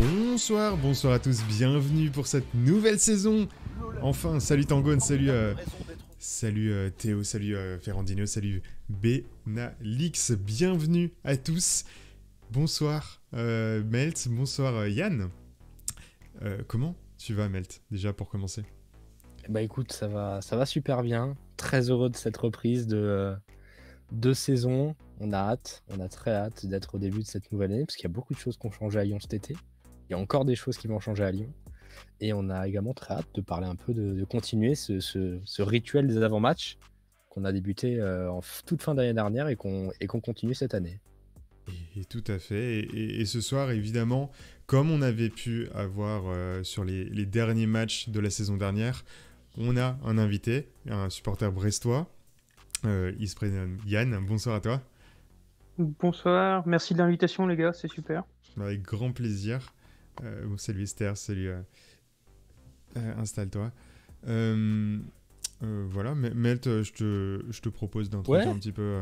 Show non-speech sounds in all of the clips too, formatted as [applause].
Bonsoir, bonsoir à tous, bienvenue pour cette nouvelle saison Enfin, salut Tangone, salut... Euh, salut euh, Théo, salut euh, Ferrandino, salut Benalix, bienvenue à tous Bonsoir Melt, bonsoir Yann Comment tu vas Melt, déjà pour commencer Bah écoute, ça va, ça va super bien, très heureux de cette reprise de deux saisons. On a hâte, on a très hâte d'être au début de cette nouvelle année, parce qu'il y a beaucoup de choses qui ont changé à Lyon cet été. Il y a encore des choses qui vont changer à Lyon. Et on a également très hâte de parler un peu, de, continuer ce, rituel des avant-matchs qu'on a débuté euh, en toute fin d'année dernière et qu'on continue cette année. Et, tout à fait. Et, ce soir, évidemment, comme on avait pu avoir euh, sur les, derniers matchs de la saison dernière, on a un invité, un supporter brestois. Euh, il se présente, Yann. Bonsoir à toi. Bonsoir. Merci de l'invitation, les gars. C'est super. Avec grand plaisir. Euh, c'est lui, Esther, euh, salut. Installe-toi. Euh, euh, voilà, Melt, je te, propose d'introduire un petit peu,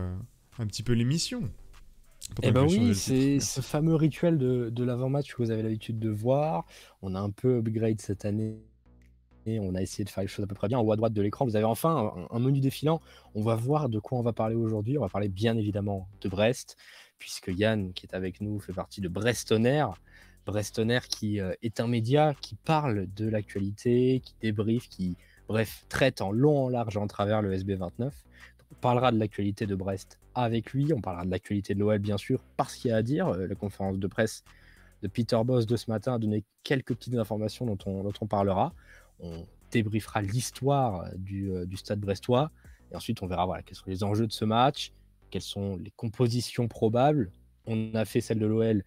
un peu l'émission. Eh ben oui, c'est ce fameux rituel de, l'avant-match que vous avez l'habitude de voir. On a un peu upgrade cette année et on a essayé de faire les choses à peu près bien. En haut à droite de l'écran, vous avez enfin un, menu défilant. On va voir de quoi on va parler aujourd'hui. On va parler bien évidemment de Brest, puisque Yann, qui est avec nous, fait partie de Brestonnerre, Brestonner qui euh, est un média qui parle de l'actualité, qui débriefe, qui, bref, traite en long, en large, en travers le SB29. On parlera de l'actualité de Brest avec lui, on parlera de l'actualité de l'OL, bien sûr, parce qu'il y a à dire. Euh, la conférence de presse de Peter Boss de ce matin a donné quelques petites informations dont on, parlera. On débriefera l'histoire euh, du, du, stade brestois. Et ensuite, on verra voilà, quels sont les enjeux de ce match, quelles sont les compositions probables. On a fait celle de l'OL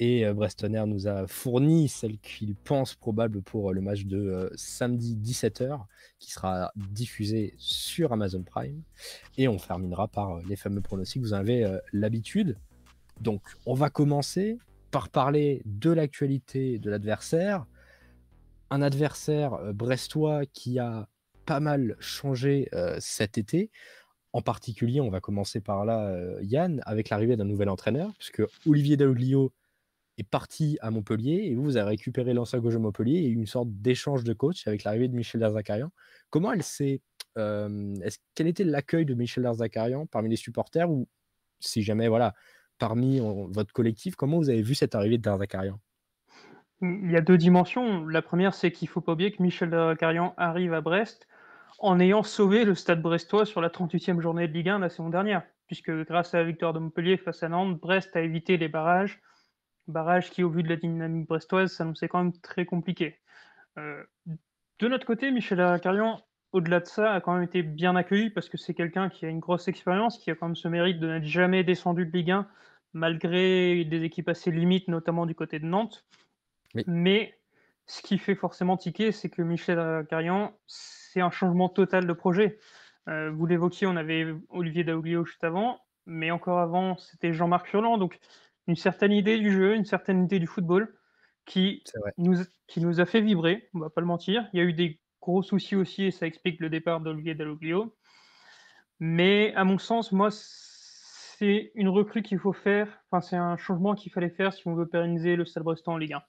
et euh, Brestonner nous a fourni celle qu'il pense probable pour euh, le match de euh, samedi 17h, qui sera diffusé sur Amazon Prime. Et on terminera par les fameux pronostics, vous en avez l'habitude. Donc on va commencer par parler de l'actualité de l'adversaire. Un adversaire brestois qui a pas mal changé cet été. En particulier, on va commencer par là, Yann, avec l'arrivée d'un nouvel entraîneur, puisque Olivier Daoglio est parti à Montpellier et vous, avez récupéré l'ancien gauche de Montpellier et une sorte d'échange de coach avec l'arrivée de Michel Darzacarian. Comment elle s'est. Euh, est-ce quel était l'accueil de Michel Darzacarian parmi les supporters ou si jamais, voilà, parmi votre collectif, comment vous avez vu cette arrivée de Darzacarian Il y a deux dimensions. La première, c'est qu'il ne faut pas oublier que Michel Darzacarian arrive à Brest en ayant sauvé le stade brestois sur la 38e journée de Ligue 1 la saison dernière, puisque grâce à la victoire de Montpellier face à Nantes, Brest a évité les barrages Barrage qui, au vu de la dynamique brestoise, s'annonçait quand même très compliqué. Euh, de notre côté, Michel Carion, au-delà de ça, a quand même été bien accueilli parce que c'est quelqu'un qui a une grosse expérience, qui a quand même ce mérite de n'être jamais descendu de Ligue 1, malgré des équipes assez limites, notamment du côté de Nantes. Mais ce qui fait forcément tiquer, c'est que Michel Carion, c'est un changement total de projet. Euh, vous l'évoquiez, on avait Olivier Daoglio juste avant, mais encore avant, c'était Jean-Marc Furlan. Donc, une certaine idée du jeu, une certaine idée du football qui nous, qui nous a fait vibrer, on va pas le mentir. Il y a eu des gros soucis aussi et ça explique le départ d'Olivier Dalloglio. Mais à mon sens, moi, c'est une recrue qu'il faut faire, enfin, c'est un changement qu'il fallait faire si on veut pérenniser le Stade Brestois en Ligue 1.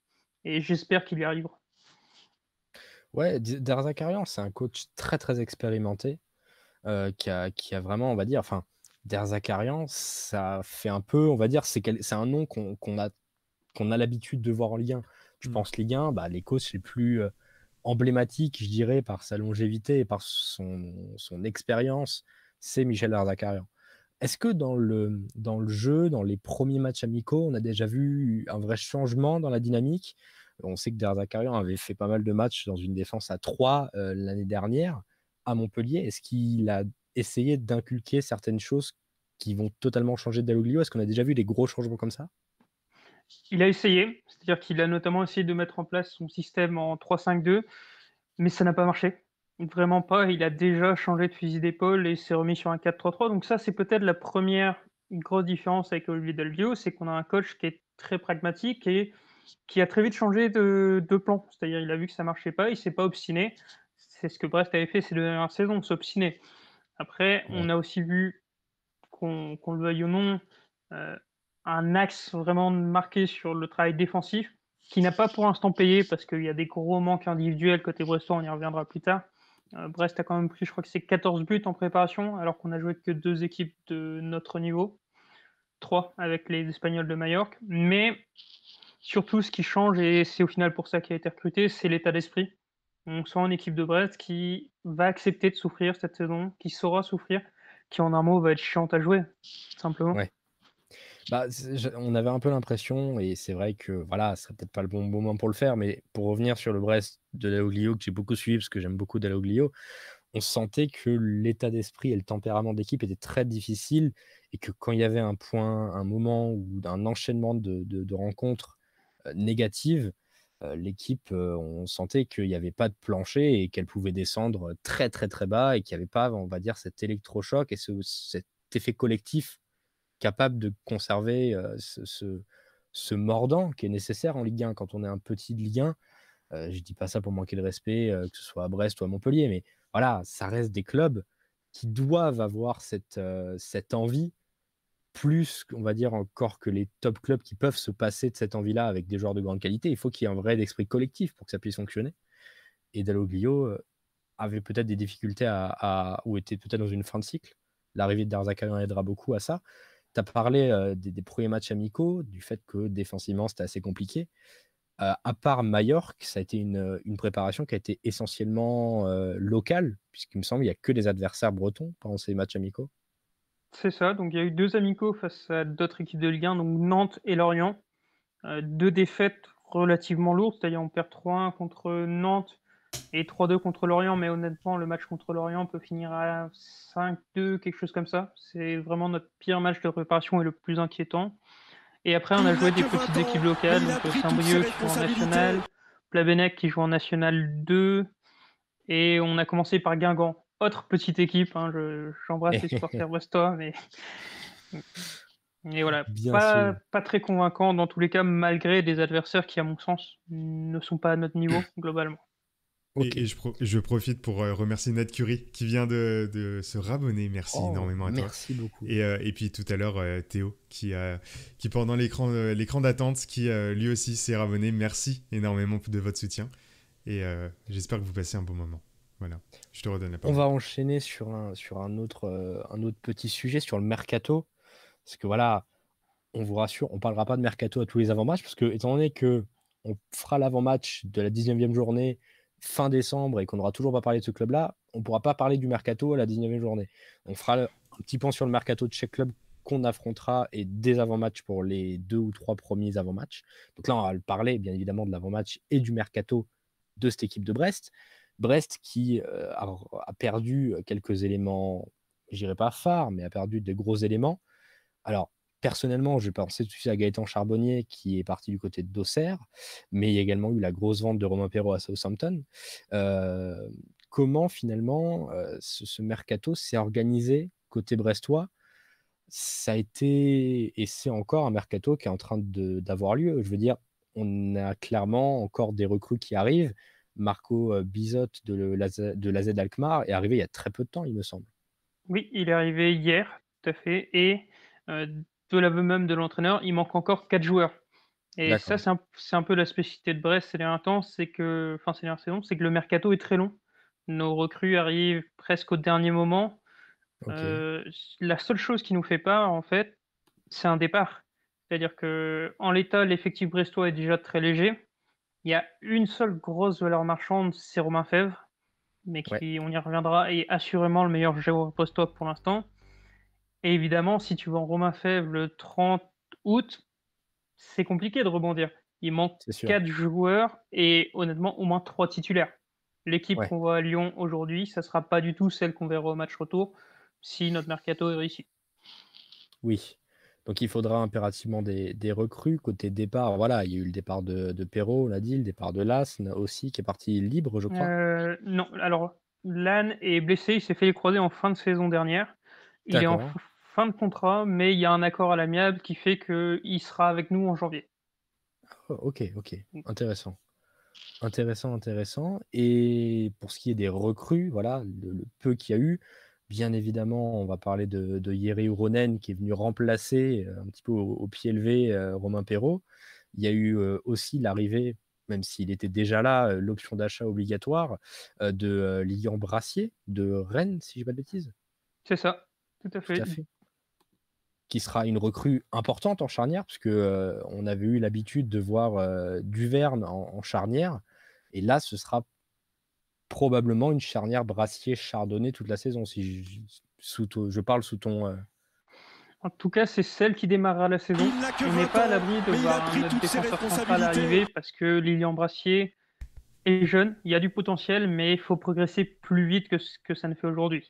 Et j'espère qu'il y arrivera. Ouais, Darzakarian, c'est un coach très très expérimenté euh, qui, a, qui, a, vraiment, on va dire, enfin, Der ça fait un peu, on va dire, c'est un nom qu'on a, qu'on a l'habitude de voir en Ligue 1. Je pense mmh. pense Ligue 1, bah, c'est le plus euh, emblématique, je dirais, par sa longévité et par son, expérience, c'est Michel Zakarian. Est-ce que dans le, dans le jeu, dans les premiers matchs amicaux, on a déjà vu un vrai changement dans la dynamique On sait que Derzakarian avait fait pas mal de matchs dans une défense à 3 euh, l'année dernière à Montpellier. Est-ce qu'il a essayer d'inculquer certaines choses qui vont totalement changer Daloglio Est-ce qu'on a déjà vu des gros changements comme ça Il a essayé, c'est-à-dire qu'il a notamment essayé de mettre en place son système en 3-5-2, mais ça n'a pas marché. Vraiment pas. Il a déjà changé de fusil d'épaule et s'est remis sur un 4-3-3. Donc ça, c'est peut-être la première grosse différence avec Olivier c'est qu'on a un coach qui est très pragmatique et qui a très vite changé de, plan. C'est-à-dire, il a vu que ça marchait pas, il s'est pas obstiné. C'est ce que Brest avait fait ces deux dernières saisons, s'obstiner. Après, on a aussi vu, qu'on le veuille ou non, euh, un axe vraiment marqué sur le travail défensif, qui n'a pas pour l'instant payé parce qu'il y a des gros manques individuels côté Brestois, on y reviendra plus tard. Euh, Brest a quand même pris, je crois que c'est 14 buts en préparation, alors qu'on a joué que deux équipes de notre niveau, trois avec les Espagnols de Majorque. Mais surtout, ce qui change, et c'est au final pour ça qu'il a été recruté, c'est l'état d'esprit on sent une équipe de Brest qui va accepter de souffrir cette saison, qui saura souffrir, qui en un mot va être chiante à jouer, simplement. Bah, on avait un peu l'impression, et c'est vrai que voilà, ce serait peut-être pas le bon moment pour le faire, mais pour revenir sur le Brest de Daloglio, que j'ai beaucoup suivi parce que j'aime beaucoup Daloglio, on sentait que l'état d'esprit et le tempérament d'équipe étaient très difficiles et que quand il y avait un point, un moment ou un enchaînement de rencontres euh, négatives, euh, l'équipe, euh, on sentait qu'il n'y avait pas de plancher et qu'elle pouvait descendre très très très bas et qu'il n'y avait pas, on va dire, cet électrochoc et cet effet collectif capable de conserver euh, ce, mordant qui est nécessaire en Ligue 1 quand on est un petit de Ligue 1. je ne dis pas ça pour manquer de respect, que ce soit à Brest ou à Montpellier, mais voilà, ça reste des clubs qui doivent avoir cette envie plus, on va dire, encore que les top clubs qui peuvent se passer de cette envie-là avec des joueurs de grande qualité. Il faut qu'il y ait un vrai esprit collectif pour que ça puisse fonctionner. Et Dalloglio euh, avait peut-être des difficultés à, ou était peut-être dans une fin de cycle. L'arrivée de Darzakian aidera beaucoup à ça. Tu as parlé euh, des, premiers matchs amicaux, du fait que défensivement c'était assez compliqué. Euh, à part Majorque, ça a été une, préparation qui a été essentiellement locale, puisqu'il me semble qu'il n'y a que des adversaires bretons pendant ces matchs amicaux. C'est ça, donc il y a eu deux amicaux face à d'autres équipes de Ligue 1, donc Nantes et Lorient. Euh, deux défaites relativement lourdes, c'est-à-dire on perd 3-1 contre Nantes et 3-2 contre Lorient, mais honnêtement, le match contre Lorient peut finir à 5-2, quelque chose comme ça. C'est vraiment notre pire match de préparation et le plus inquiétant. Et après, on a joué des petites équipes locales, donc Saint-Brieuc qui joue en National, Plabennec qui joue en National 2, et on a commencé par Guingamp autre petite équipe. Hein, J'embrasse les [laughs] supporters brestois, mais. Mais voilà, pas, pas, très convaincant dans tous les cas, malgré des adversaires qui, à mon sens, ne sont pas à notre niveau [clears throat] globalement. et je, je, profite pour euh, remercier Nat Curie qui vient de, de se rabonner. Merci oh, énormément à toi. Merci beaucoup. Et, euh, et puis tout à l'heure, euh, Théo qui, qui pendant l'écran d'attente, qui lui aussi s'est rabonné. Merci énormément de votre soutien et j'espère que vous passez un bon moment. On va enchaîner sur euh, un, autre, petit sujet, sur le mercato. Parce que voilà, on vous rassure, on ne parlera pas de mercato à tous les avant-matchs, parce que étant donné que on fera l'avant-match de la 19e journée fin décembre et qu'on n'aura toujours pas parlé de ce club-là, on ne pourra pas parler du mercato à la 19e journée. On fera un petit point sur le mercato de chaque club qu'on affrontera et des avant-matchs pour les deux ou trois premiers avant-matchs. Donc là, on va parler bien évidemment de l'avant-match et du mercato de cette équipe de Brest. Brest qui euh, a, perdu euh, quelques éléments, j'irai pas phares, mais a perdu des gros éléments. Alors, personnellement, je pensais tout de suite à Gaëtan Charbonnier qui est parti du côté de D'Auxerre, mais il y a également eu la grosse vente de Romain Perrault à Southampton. Euh, comment finalement ce, ce, mercato s'est organisé côté brestois Ça a été et c'est encore un mercato qui est en train d'avoir lieu. Je veux dire, on a clairement encore des recrues qui arrivent. Marco euh, Bizotte de, la, Z Alkmaar est arrivé il y a très peu de temps, il me semble. Oui, il est arrivé hier, tout à fait. Et euh, de l'aveu même de l'entraîneur, il manque encore 4 joueurs. Et ça, c'est un, peu la spécificité de Brest ces derniers c'est que, enfin dernières c'est que le mercato est très long. Nos recrues arrivent presque au dernier moment. Euh, la seule chose qui nous fait peur, en fait, c'est un départ. C'est-à-dire que en l'état, l'effectif brestois est déjà très léger. Il y a une seule grosse valeur marchande, c'est Romain Fèvre, mais qui, on y reviendra, est assurément le meilleur joueur post-op pour l'instant. Et évidemment, si tu vends Romain Fèvre le 30 août, c'est compliqué de rebondir. Il manque 4 joueurs et honnêtement, au moins 3 titulaires. L'équipe qu'on voit à Lyon aujourd'hui, ça ne sera pas du tout celle qu'on verra au match retour si notre mercato est réussi. Oui, donc il faudra impérativement des, recrues. Côté départ, voilà, il y a eu le départ de, Perrault, on l'a dit, le départ de Lasne aussi, qui est parti libre, je crois. Euh, non, alors l'Anne est blessé, il s'est fait les croiser en fin de saison dernière. Il est en fin de contrat, mais il y a un accord à l'amiable qui fait qu'il sera avec nous en janvier. Oh, ok, ok, intéressant. Intéressant, intéressant. Et pour ce qui est des recrues, voilà, le peu qu'il y a eu, Bien évidemment, on va parler de, de Yeri qui est venu remplacer euh, un petit peu au, pied levé euh, Romain Perrault. Il y a eu euh, aussi l'arrivée, même s'il était déjà là, l'option d'achat obligatoire de Lilian Brassier de Rennes, si je ne pas de bêtises. C'est ça, tout à fait. Qui sera une recrue importante en charnière, parce on avait eu l'habitude de voir Duverne en, en, charnière. Et là, ce sera probablement une charnière Brassier-Chardonnay toute la saison, si je, parle sous ton. Euh, en tout cas, c'est celle qui démarrera la saison. On n'est pas à l'abri de voir un défenseur central arriver parce que Lilian Brassier est jeune, il y a du potentiel, mais il faut progresser plus vite que ce que ça ne fait aujourd'hui.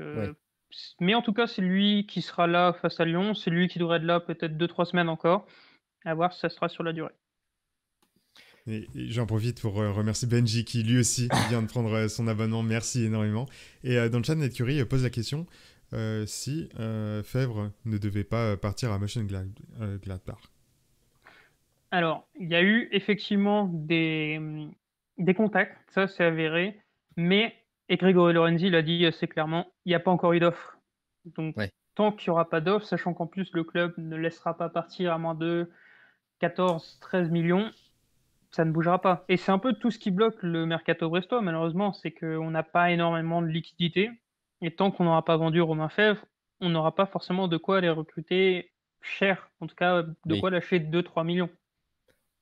Euh, mais en tout cas, c'est lui qui sera là face à Lyon, c'est lui qui devrait être là peut-être 2-3 semaines encore, à voir si ça sera sur la durée j'en profite pour euh, remercier Benji qui lui aussi [laughs] vient de prendre euh, son abonnement. Merci énormément. Et euh, dans le chat, NetCurry pose la question si euh, Fèvre ne devait pas partir à Motion Glad Alors, il y a eu effectivement des, hum, contacts, ça c'est avéré, mais, et Grégory Lorenzi l'a dit assez clairement, il n'y a pas encore eu d'offre. Donc, tant qu'il n'y aura pas d'offre, sachant qu'en plus le club ne laissera pas partir à moins de 14-13 millions, ça ne bougera pas. Et c'est un peu tout ce qui bloque le mercato brestois, malheureusement, c'est qu'on n'a pas énormément de liquidités. Et tant qu'on n'aura pas vendu Romain Fèvre, on n'aura pas forcément de quoi les recruter cher, en tout cas de quoi lâcher 2-3 millions.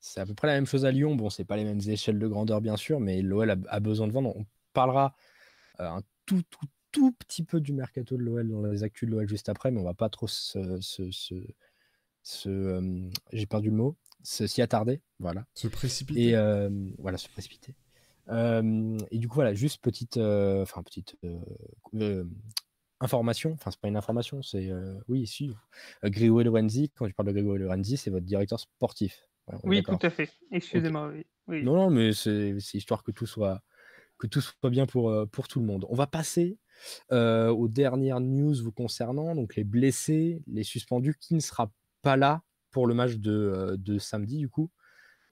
C'est à peu près la même chose à Lyon. Bon, c'est pas les mêmes échelles de grandeur, bien sûr, mais l'OL a, besoin de vendre. On parlera euh, un tout, tout, tout petit peu du mercato de l'OL dans les actus de l'OL juste après, mais on va pas trop se. Euh, j'ai perdu le mot s'y attarder, voilà. Se précipiter. Et euh, voilà, se précipiter. Euh, et du coup, voilà, juste petite, euh, enfin petite information. Enfin, c'est pas une information, c'est oui, si. Grégory Lorenzi, quand je parle de Grégory Lorenzi, c'est votre directeur sportif. oui, tout à fait. Excusez-moi. Oui. Non, non, mais c'est histoire que tout soit que tout soit bien pour, pour tout le monde. On va passer aux dernières news vous concernant, donc les blessés, les suspendus, qui ne sera pas là pour le match euh, de, samedi, du coup,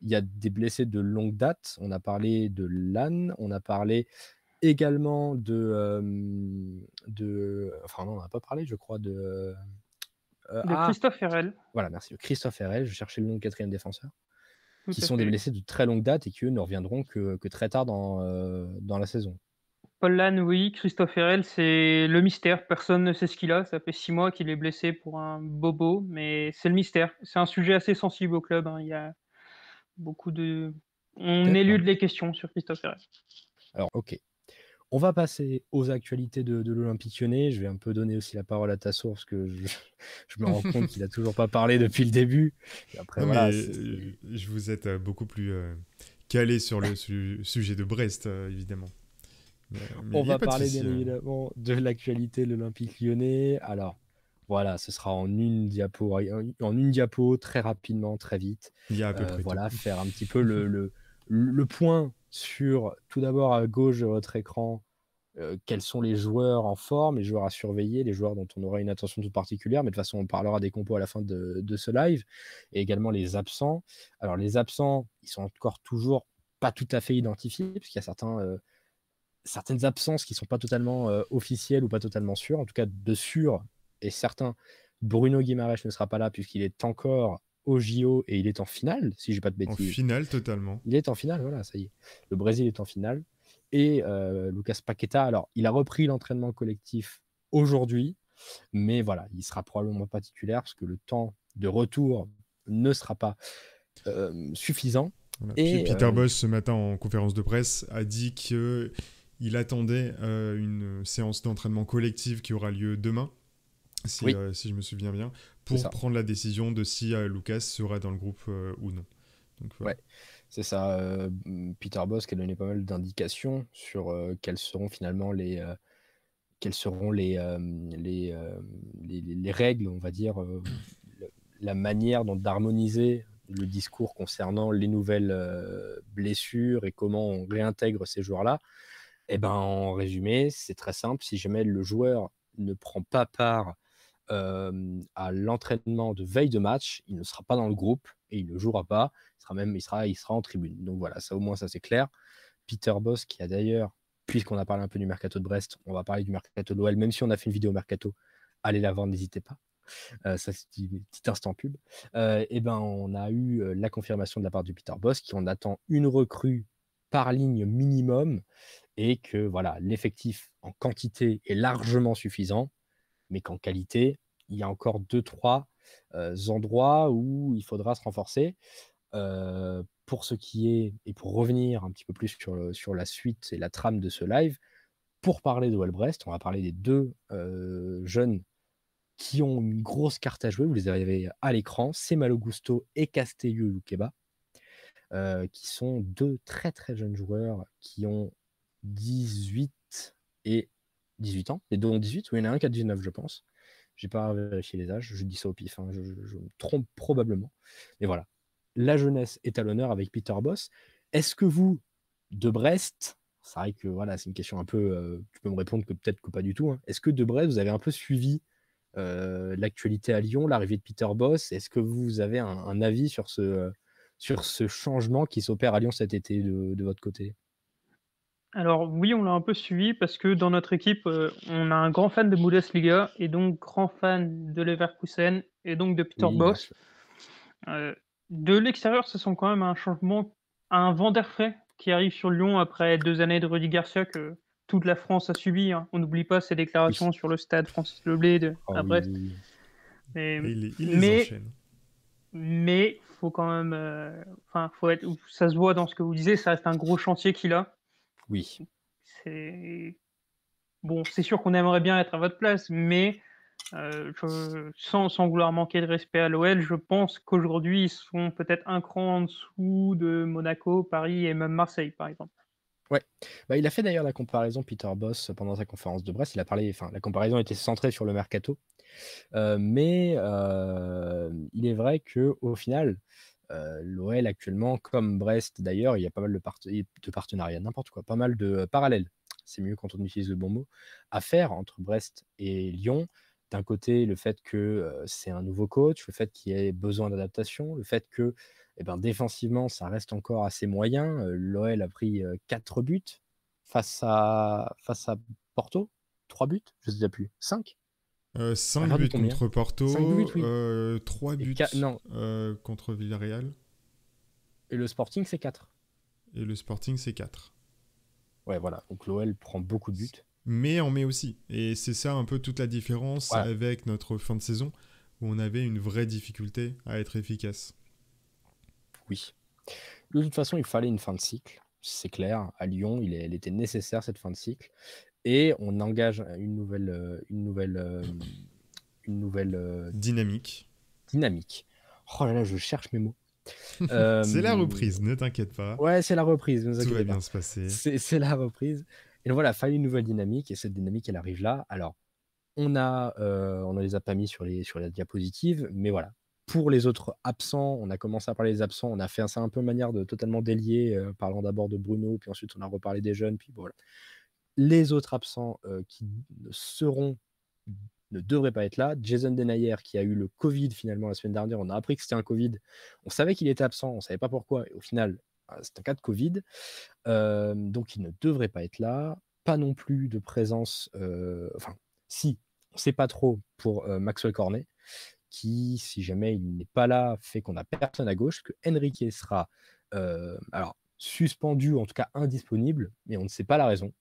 il y a des blessés de longue date. On a parlé de Lannes, on a parlé également de, euh, de. Enfin, non, on n'a pas parlé, je crois, de. Euh, ah. Christophe Voilà, merci. Christophe Herrel, je cherchais le nom de quatrième défenseur. qui sont des blessés de très longue date et qui, ne reviendront que, très tard dans la saison. Paul Lann, oui. Christophe elle c'est le mystère. Personne ne sait ce qu'il a. Ça fait six mois qu'il est blessé pour un bobo, mais c'est le mystère. C'est un sujet assez sensible au club. Hein. Il y a beaucoup de. On élude les questions sur Christophe Alors, ok. On va passer aux actualités de, de l'Olympique lyonnais. Je vais un peu donner aussi la parole à Tassour parce que [laughs] je, me rends compte qu'il n'a toujours pas parlé [laughs] depuis le début. après, voilà, euh, je vous êtes euh, beaucoup plus euh, calé sur le sujet de Brest, évidemment. Euh, on va parler bien hein. évidemment de l'actualité de l'Olympique lyonnais. Alors, voilà, ce sera en une diapo, en une diapo très rapidement, très vite. Euh, voilà, faire un petit peu le, le, point sur tout d'abord à gauche de votre écran. Euh, quels sont les joueurs en forme, les joueurs à surveiller, les joueurs dont on aura une attention toute particulière, mais de toute façon on parlera des compos à la fin de, ce live, et également les absents. Alors les absents, ils sont encore toujours pas tout à fait identifiés, puisqu'il y a certains certaines absences qui sont pas totalement euh, officielles ou pas totalement sûres. En tout cas, de sûr et certain, Bruno Guimaraes ne sera pas là puisqu'il est encore au JO et il est en finale, si j'ai pas de bêtises. En finale, totalement. Il est en finale, voilà, ça y est. Le Brésil est en finale. Et euh, Lucas Paqueta, alors, il a repris l'entraînement collectif aujourd'hui, mais voilà, il sera probablement pas titulaire parce que le temps de retour ne sera pas euh, suffisant. Et Peter Boss, ce matin en conférence de presse, a dit que il attendait euh, une séance d'entraînement collective qui aura lieu demain, si, euh, je me souviens bien, pour prendre la décision de si euh, Lucas sera dans le groupe ou non. Donc, Ouais, c'est ça. Peter qui a donné pas mal d'indications sur quelles seront finalement les quelles seront les, les, les, règles, on va dire, la manière d'harmoniser le discours concernant les nouvelles blessures et comment on réintègre ces joueurs-là. Eh ben, en résumé, c'est très simple. Si jamais le joueur ne prend pas part à l'entraînement de veille de match, il ne sera pas dans le groupe et il ne jouera pas. Il sera même, il sera, il sera en tribune. Donc voilà, ça au moins, ça c'est clair. Peter Boss, qui a d'ailleurs, puisqu'on a parlé un peu du mercato de Brest, on va parler du mercato de même si on a fait une vidéo mercato, allez la voir, n'hésitez pas. Euh, ça c'est un petit instant pub. et euh, eh ben, on a eu euh, la confirmation de la part de Peter Boss, qui en attend une recrue par ligne minimum et que voilà, l'effectif en quantité est largement suffisant, mais qu'en qualité, il y a encore deux, trois euh, endroits où il faudra se renforcer. Euh, pour ce qui est, et pour revenir un petit peu plus sur, sur la suite et la trame de ce live, pour parler de Brest, on va parler des deux euh, jeunes qui ont une grosse carte à jouer. Vous les avez à l'écran, c'est Malo Gusto et Castello euh, qui sont deux très très jeunes joueurs qui ont 18 et 18 ans. Les deux ont 18, ou il y en a un qui a 19, je pense. J'ai pas vérifié les âges, je dis ça au pif, hein, je, me trompe probablement. Mais voilà, la jeunesse est à l'honneur avec Peter Boss. Est-ce que vous, de Brest, c'est vrai que voilà, c'est une question un peu, euh, tu peux me répondre que peut-être que pas du tout, hein. est-ce que de Brest, vous avez un peu suivi euh, l'actualité à Lyon, l'arrivée de Peter Boss Est-ce que vous avez un, avis sur ce, euh, sur ce changement qui s'opère à Lyon cet été de votre côté alors oui, on l'a un peu suivi parce que dans notre équipe, euh, on a un grand fan de Bundesliga et donc grand fan de Leverkusen et donc de Peter Boss euh, de l'extérieur, ce sont quand même un changement, un vent d'air frais qui arrive sur Lyon après deux années de Rudi Garcia que toute la France a subi, hein. On n'oublie pas ses déclarations sur le stade Francis Leblé de ah Brest. mais il est mais enchaîne. faut quand même, euh, enfin, faut être ça se voit dans ce que vous disiez, ça reste un gros chantier qu'il a oui. C'est bon, c'est sûr qu'on aimerait bien être à votre place, mais euh, sans, sans, vouloir manquer de respect à l'OL, je pense qu'aujourd'hui, ils sont peut-être un cran en dessous de Monaco, Paris et même Marseille, par exemple. Ouais. Bah, il a fait d'ailleurs la comparaison, Peter Boss, pendant sa conférence de Brest. Il a parlé, enfin, la comparaison était centrée sur le mercato. Euh, mais euh, il est vrai qu'au final, euh, L'OL actuellement, comme Brest d'ailleurs, il y a pas mal de, partenariats, n'importe quoi, pas mal de euh, parallèles, c'est mieux quand on utilise le bon mot, à faire entre Brest et Lyon. D'un côté, le fait que euh, c'est un nouveau coach, le fait qu'il ait besoin d'adaptation, le fait que eh ben, défensivement, ça reste encore assez moyen. L'OL a pris 4 buts face à, face à Porto, 3 buts, je ne sais plus, 5 5 euh, buts contre Porto, 3 buts euh, euh, contre Villarreal. Et le Sporting, c'est 4. Et le Sporting, c'est 4. Ouais, voilà. Donc l'OL prend beaucoup de buts. Mais on met aussi. Et c'est ça un peu toute la différence avec notre fin de saison, où on avait une vraie difficulté à être efficace. Oui. De toute façon, il fallait une fin de cycle. C'est clair. À Lyon, il elle était nécessaire, cette fin de cycle et on engage une nouvelle, euh, une nouvelle, euh, une nouvelle euh, dynamique. Dynamique. Oh là là, je cherche mes mots. [laughs] c'est la reprise, ne t'inquiète pas. Ouais, c'est la reprise. Ne Tout va bien se passer. C'est la reprise. Et voilà, fallait une nouvelle dynamique et cette dynamique, elle arrive là. Alors, on a, on ne les a pas mis sur les sur la diapositive, mais voilà. Pour les autres absents, on a commencé à parler des absents. On a fait ça un peu manière de totalement délier, parlant d'abord de Bruno, puis ensuite on a reparlé des jeunes, puis voilà les autres absents euh, qui qui seront ne devraient pas être là. Jason Denayer, qui a eu le Covid finalement la semaine dernière, on a appris que c'était un Covid. On savait qu'il était absent, on ne savait pas pourquoi. au final, ah, c'est un cas de Covid. Euh, donc il ne devrait pas être là. Pas non plus de présence. Euh, enfin, si, on ne sait pas trop pour Maxwell Cornet, qui, si jamais il n'est pas là, fait qu'on n'a personne à gauche, que Enrique sera. alors, suspendu, en tout cas indisponible, mais on ne sait pas la raison.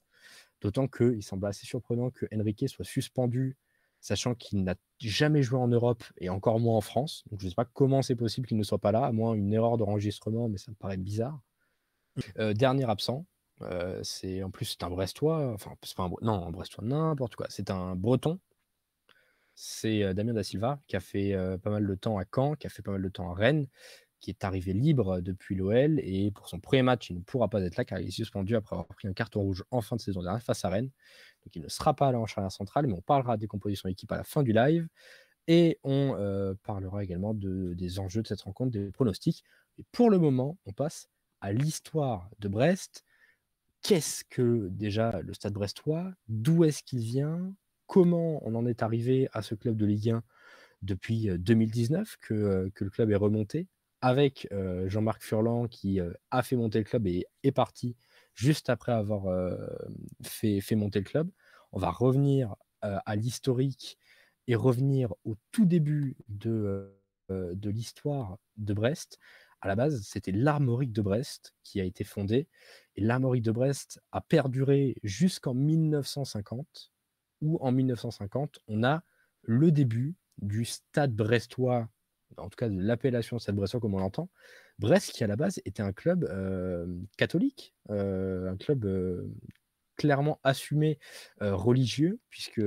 D'autant qu'il semble assez surprenant que Enrique soit suspendu, sachant qu'il n'a jamais joué en Europe et encore moins en France. Donc je ne sais pas comment c'est possible qu'il ne soit pas là, à moins une erreur d'enregistrement, mais ça me paraît bizarre. Euh, dernier absent, euh, c'est en plus c'est un Brestois, enfin c'est pas un non un Brestois n'importe quoi, c'est un Breton. C'est euh, Damien da Silva qui a fait pas mal de temps à Caen, qui a fait pas mal de temps à Rennes, qui est arrivé libre depuis l'OL. Et pour son premier match, il ne pourra pas être là car il est suspendu après avoir pris un carton rouge en fin de saison dernière face à Rennes. Donc il ne sera pas là en charnière centrale, mais on parlera des compositions d'équipe à la fin du live. Et on parlera également des enjeux de cette rencontre, des pronostics. Et pour le moment, on passe à l'histoire de Brest. Qu'est-ce que déjà le stade brestois D'où est-ce qu'il vient Comment on en est arrivé à ce club de Ligue 1 depuis 2019 que, que le club est remonté avec euh, Jean-Marc Furlan qui euh, a fait monter le club et est parti juste après avoir euh, fait, monter le club. On va revenir à l'historique et revenir au tout début de, de l'histoire de Brest. À la base, c'était l'armorique de Brest qui a été fondée. Et l'armorique de Brest a perduré jusqu'en 1950, où en 1950, on a le début du stade brestois en tout cas de l'appellation cette comme on l'entend. Brest, qui à la base était un club euh, catholique, euh, un club euh, clairement assumé religieux, puisque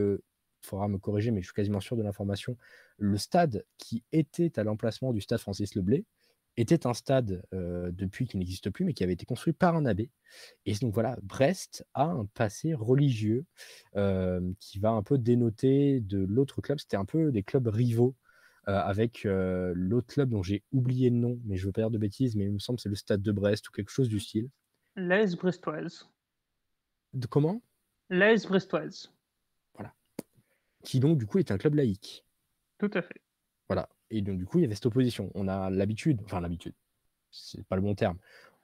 faudra me corriger, mais je suis quasiment sûr de l'information. Le stade qui était à l'emplacement du stade Francis Leblay était un stade depuis qui n'existe plus, mais qui avait été construit par un abbé. Et donc voilà, Brest a un passé religieux qui va un peu dénoter de l'autre club. C'était un peu des clubs rivaux euh, avec euh, l'autre club dont j'ai oublié le nom, mais je veux pas dire de bêtises, mais il me semble c'est le Stade de Brest ou quelque chose du mmh. style. L'AS Brestoise. De comment L'AS Brestoise. Voilà. Qui donc du coup est un club laïque. Tout à fait. Voilà. Et donc du coup il y avait cette opposition. On a l'habitude, enfin l'habitude, c'est pas le bon terme.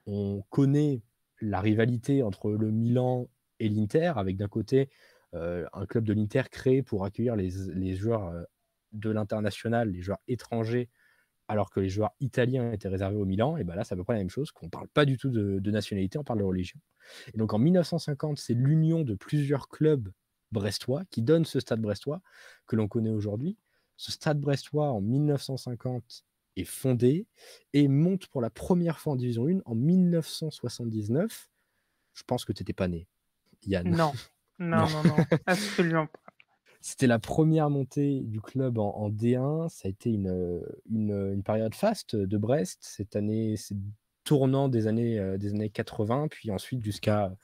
On connaît la rivalité entre le Milan et l'Inter, avec d'un côté euh, un club de l'Inter créé pour accueillir les, joueurs de l'international, les joueurs étrangers, alors que les joueurs italiens étaient réservés au Milan, et ben là, c'est à peu près la même chose, qu'on ne parle pas du tout de, nationalité, on parle de religion. Et donc en 1950, c'est l'union de plusieurs clubs brestois qui donne ce stade brestois que l'on connaît aujourd'hui. Ce stade brestois, en 1950, est fondé et monte pour la première fois en Division 1 en 1979. Je pense que tu n'étais pas né, Yann. Non, [laughs] non, non, non, non absolument pas. C'était la première montée du club en, D1. Ça a été euh, euh, une, période faste de Brest. Cette année, c'est tournant des années, euh, des années 80, puis ensuite jusqu'à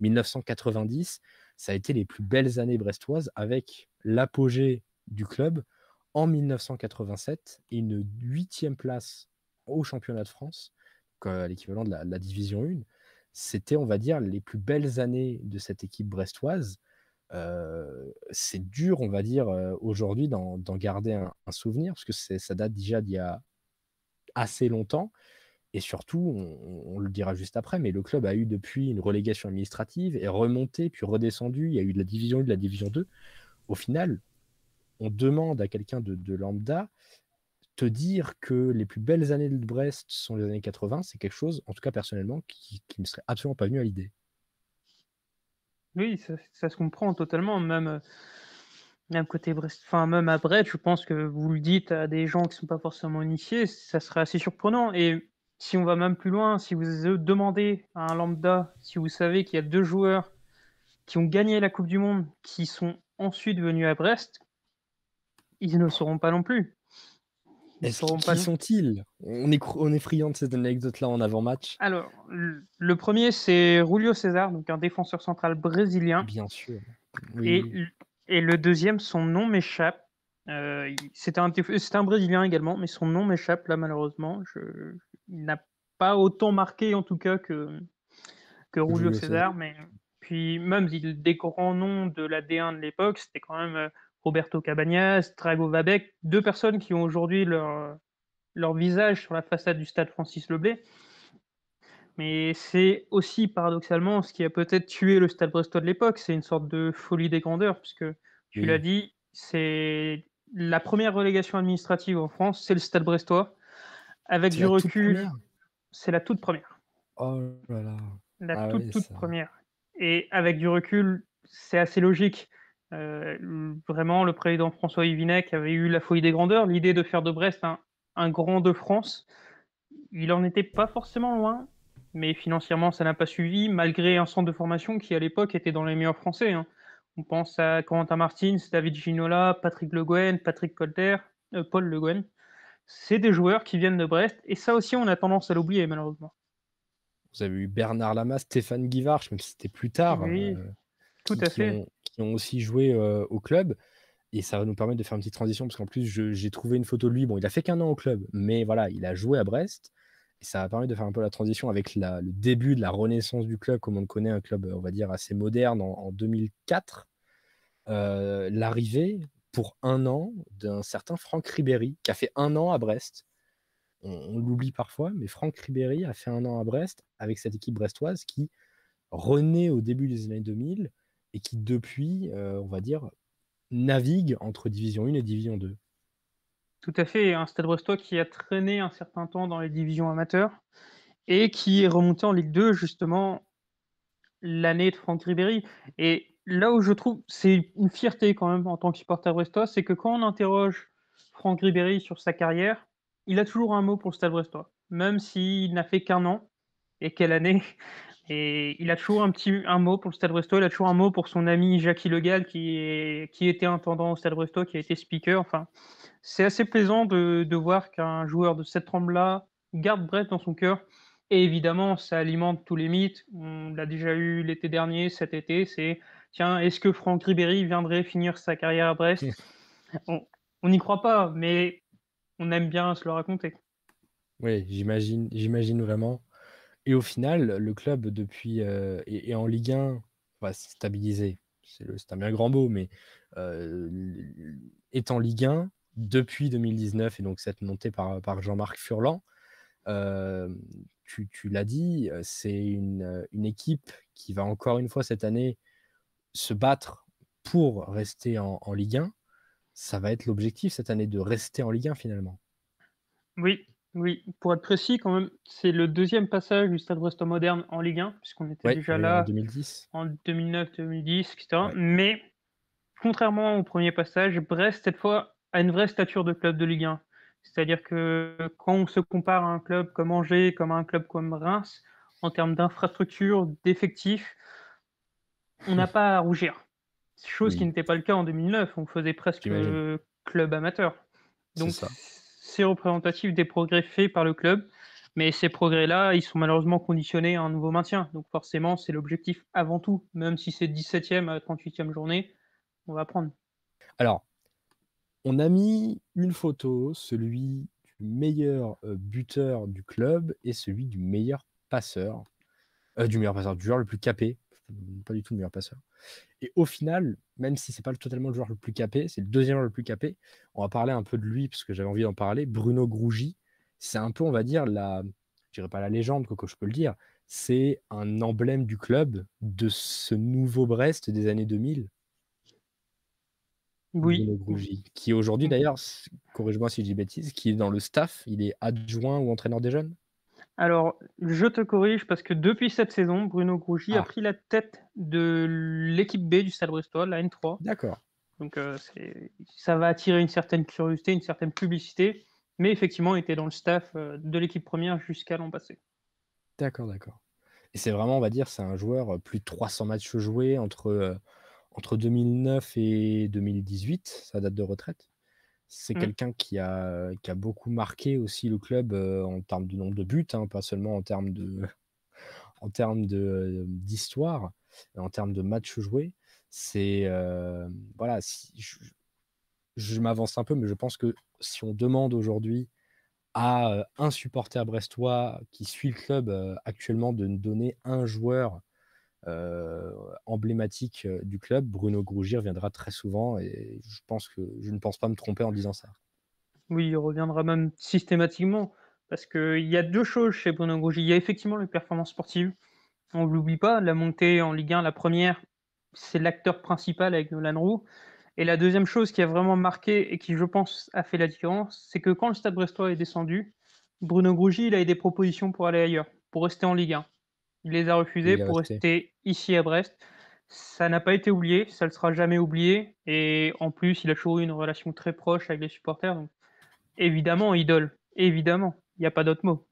1990. Ça a été les plus belles années brestoises avec l'apogée du club en 1987 et une huitième place au championnat de France, l'équivalent de la, division 1. C'était, on va dire, les plus belles années de cette équipe brestoise c'est dur, on va dire, aujourd'hui d'en garder un, souvenir, parce que ça date déjà d'il y a assez longtemps. Et surtout, on, le dira juste après, mais le club a eu depuis une relégation administrative, est remonté, puis redescendu, il y a eu de la division 1, de la division 2. Au final, on demande à quelqu'un de, lambda te dire que les plus belles années de Brest sont les années 80, c'est quelque chose, en tout cas personnellement, qui ne serait absolument pas venu à l'idée. Oui, ça, se comprend totalement. Même, euh, même côté Brest, enfin, même à Brest, je pense que vous le dites à des gens qui ne sont pas forcément initiés, ça serait assez surprenant. Et si on va même plus loin, si vous demandez à un lambda, si vous savez qu'il y a deux joueurs qui ont gagné la Coupe du Monde, qui sont ensuite venus à Brest, ils ne le sauront pas non plus sont ils on est, on est friand de cette anecdote-là en avant-match. Alors, le premier, c'est Julio César, donc un défenseur central brésilien. Bien sûr. Et, et, le deuxième, son nom m'échappe. Euh, C'était un, un, Brésilien également, mais son nom m'échappe là, malheureusement. Je, il n'a pas autant marqué, en tout cas, que, que Julio César. Mais, puis, même, il, des grands noms de la D1 de l'époque, c'était quand même. Euh, Roberto Cabanias, Drago Vabek, deux personnes qui ont aujourd'hui leur, visage sur la façade du stade Francis Leblay. Mais c'est aussi paradoxalement ce qui a peut-être tué le stade brestois de l'époque, c'est une sorte de folie des grandeurs, puisque tu l'as dit, c'est la première relégation administrative en France, c'est le stade brestois. Avec du recul, c'est la toute première. Oh la ah toute première. Et avec du recul, c'est assez logique euh, vraiment, le président François Yvinec avait eu la folie des grandeurs, l'idée de faire de Brest un, grand de France. Il en était pas forcément loin, mais financièrement, ça n'a pas suivi, malgré un centre de formation qui, à l'époque, était dans les meilleurs français. Hein. On pense à Corentin Martins, David Ginola, Patrick Le Gouen, Patrick Colter, euh, Paul Le Gouen C'est des joueurs qui viennent de Brest, et ça aussi, on a tendance à l'oublier, malheureusement. Vous avez eu Bernard Lama, Stéphane Guivarch même si c'était plus tard. Oui, euh, tout à fait qui ont aussi joué au club. Et ça va nous permettre de faire une petite transition, parce qu'en plus, j'ai trouvé une photo de lui. Bon, il a fait qu'un an au club, mais voilà, il a joué à Brest. Et ça va permettre de faire un peu la transition avec le début de la renaissance du club, comme on le connaît, un club, on va dire, assez moderne en, 2004. L'arrivée pour un an d'un certain Franck Ribéry, qui a fait un an à Brest. On, l'oublie parfois, mais Franck Ribéry a fait un an à Brest avec cette équipe brestoise qui renaît au début des années 2000 et qui depuis, euh, on va dire, navigue entre Division 1 et Division 2. Tout à fait, un Stade Brestois qui a traîné un certain temps dans les divisions amateurs et qui est remonté en Ligue 2 justement l'année de Franck Ribéry. Et là où je trouve, c'est une fierté quand même en tant que supporter brestois, c'est que quand on interroge Franck Ribéry sur sa carrière, il a toujours un mot pour le Stade Brestois, même s'il n'a fait qu'un an et quelle année et il a toujours un petit un mot pour le Stade Brestois, il a toujours un mot pour son ami Jackie Legal qui, qui était intendant au Stade Brestois, qui a été speaker. Enfin, c'est assez plaisant de, de voir qu'un joueur de cette trempe-là garde Brest dans son cœur. Et évidemment, ça alimente tous les mythes. On l'a déjà eu l'été dernier, cet été. C'est tiens, est-ce que Franck Ribéry viendrait finir sa carrière à Brest [laughs] On n'y croit pas, mais on aime bien se le raconter. Oui, j'imagine, j'imagine vraiment. Et au final, le club, depuis, euh, est, en Ligue 1, se stabilisé, c'est un bien grand mot, mais euh, est en Ligue 1 depuis 2019, et donc cette montée par, par Jean-Marc Furlan. Euh, tu, tu l'as dit, c'est une, équipe qui va encore une fois cette année se battre pour rester en, en Ligue 1. Ça va être l'objectif cette année de rester en Ligue 1 finalement. Oui, oui, pour être précis, quand même, c'est le deuxième passage du Stade Brestois moderne en Ligue 1, puisqu'on était déjà là en 2009, 2010, etc. Mais contrairement au premier passage, Brest cette fois a une vraie stature de club de Ligue 1. C'est-à-dire que quand on se compare à un club comme Angers, comme un club comme Reims, en termes d'infrastructure, d'effectifs, on n'a [laughs] pas à rougir. Chose qui n'était pas le cas en 2009. On faisait presque euh, club amateur. Donc c'est représentatif des progrès faits par le club, mais ces progrès-là, ils sont malheureusement conditionnés à un nouveau maintien. Donc forcément, c'est l'objectif avant tout, même si c'est 17e à 38e journée, on va prendre. Alors, on a mis une photo, celui du meilleur euh, buteur du club et celui du meilleur passeur, euh, du meilleur passeur, du joueur le plus capé pas du tout le meilleur passeur. Et au final, même si c'est pas totalement le joueur le plus capé, c'est le deuxième joueur le plus capé. On va parler un peu de lui parce que j'avais envie d'en parler. Bruno Grougy, c'est un peu, on va dire, la, pas la légende, quoi que je peux le dire, c'est un emblème du club de ce nouveau Brest des années 2000. Oui. Bruno qui aujourd'hui mm. d'ailleurs, corrige-moi si je dis bêtise, qui est dans le staff, il est adjoint ou entraîneur des jeunes. Alors, je te corrige parce que depuis cette saison, Bruno Grougy a ah. pris la tête de l'équipe B du Stade Brestois, la N3. D'accord. Donc, euh, ça va attirer une certaine curiosité, une certaine publicité. Mais effectivement, il était dans le staff euh, de l'équipe première jusqu'à l'an passé. D'accord, d'accord. Et c'est vraiment, on va dire, c'est un joueur euh, plus de 300 matchs joués entre, entre 2009 et 2018, sa date de retraite. C'est mmh. quelqu'un qui a, qui a beaucoup marqué aussi le club en termes de nombre de buts, hein, pas seulement en termes de [laughs] en de d'histoire, en termes de matchs joués. C'est voilà, si, je, m'avance un peu, mais je pense que si on demande aujourd'hui à un supporter brestois qui suit le club actuellement de donner un joueur euh, emblématique euh, du club. Bruno Grougy reviendra très souvent et je pense que je ne pense pas me tromper en disant ça. Oui, il reviendra même systématiquement parce qu'il y a deux choses chez Bruno Grougy. Il y a effectivement les performances sportives. On ne l'oublie pas, la montée en Ligue 1, la première, c'est l'acteur principal avec Nolan Roux. Et la deuxième chose qui a vraiment marqué et qui, je pense, a fait la différence, c'est que quand le Stade Brestois est descendu, Bruno Grougy, il a eu des propositions pour aller ailleurs, pour rester en Ligue 1. Il les a refusés pour rester ici à Brest. Ça n'a pas été oublié, ça ne sera jamais oublié. Et en plus, il a toujours eu une relation très proche avec les supporters. évidemment, idole. Évidemment. Il n'y a pas d'autre mot.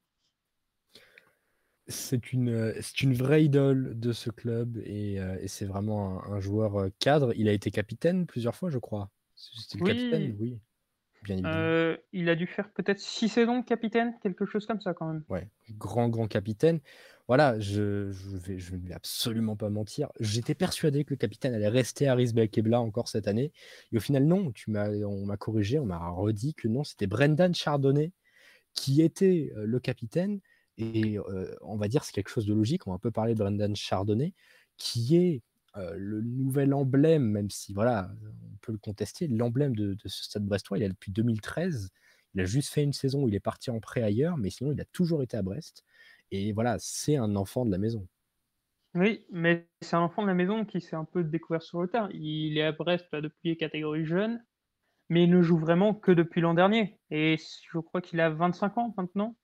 C'est une, une vraie idole de ce club et, euh, c'est vraiment un, joueur euh, cadre. Il a été capitaine plusieurs fois, je crois. C'était le capitaine, oui. Euh, il a dû faire peut-être six saisons de capitaine, quelque chose comme ça quand même. Ouais, grand, grand capitaine. Voilà, je, vais, ne vais absolument pas mentir. J'étais persuadé que le capitaine allait rester à Risbeck et Bla encore cette année. Et au final, non, tu m'as, on m'a corrigé, on m'a redit que non, c'était Brendan Chardonnay qui était euh, le capitaine. Et euh, on va dire, c'est quelque chose de logique. On va un peu parler de Brendan Chardonnay, qui est euh, le nouvel emblème, même si voilà, on peut le contester, l'emblème de, ce stade brestois, il est depuis 2013. Il a juste fait une saison où il est parti en prêt ailleurs, mais sinon il a toujours été à Brest. Et voilà, c'est un enfant de la maison. Oui, mais c'est un enfant de la maison qui s'est un peu découvert sur le tard. Il est à Brest depuis les catégories jeunes, mais il ne joue vraiment que depuis l'an dernier. Et je crois qu'il a 25 ans maintenant.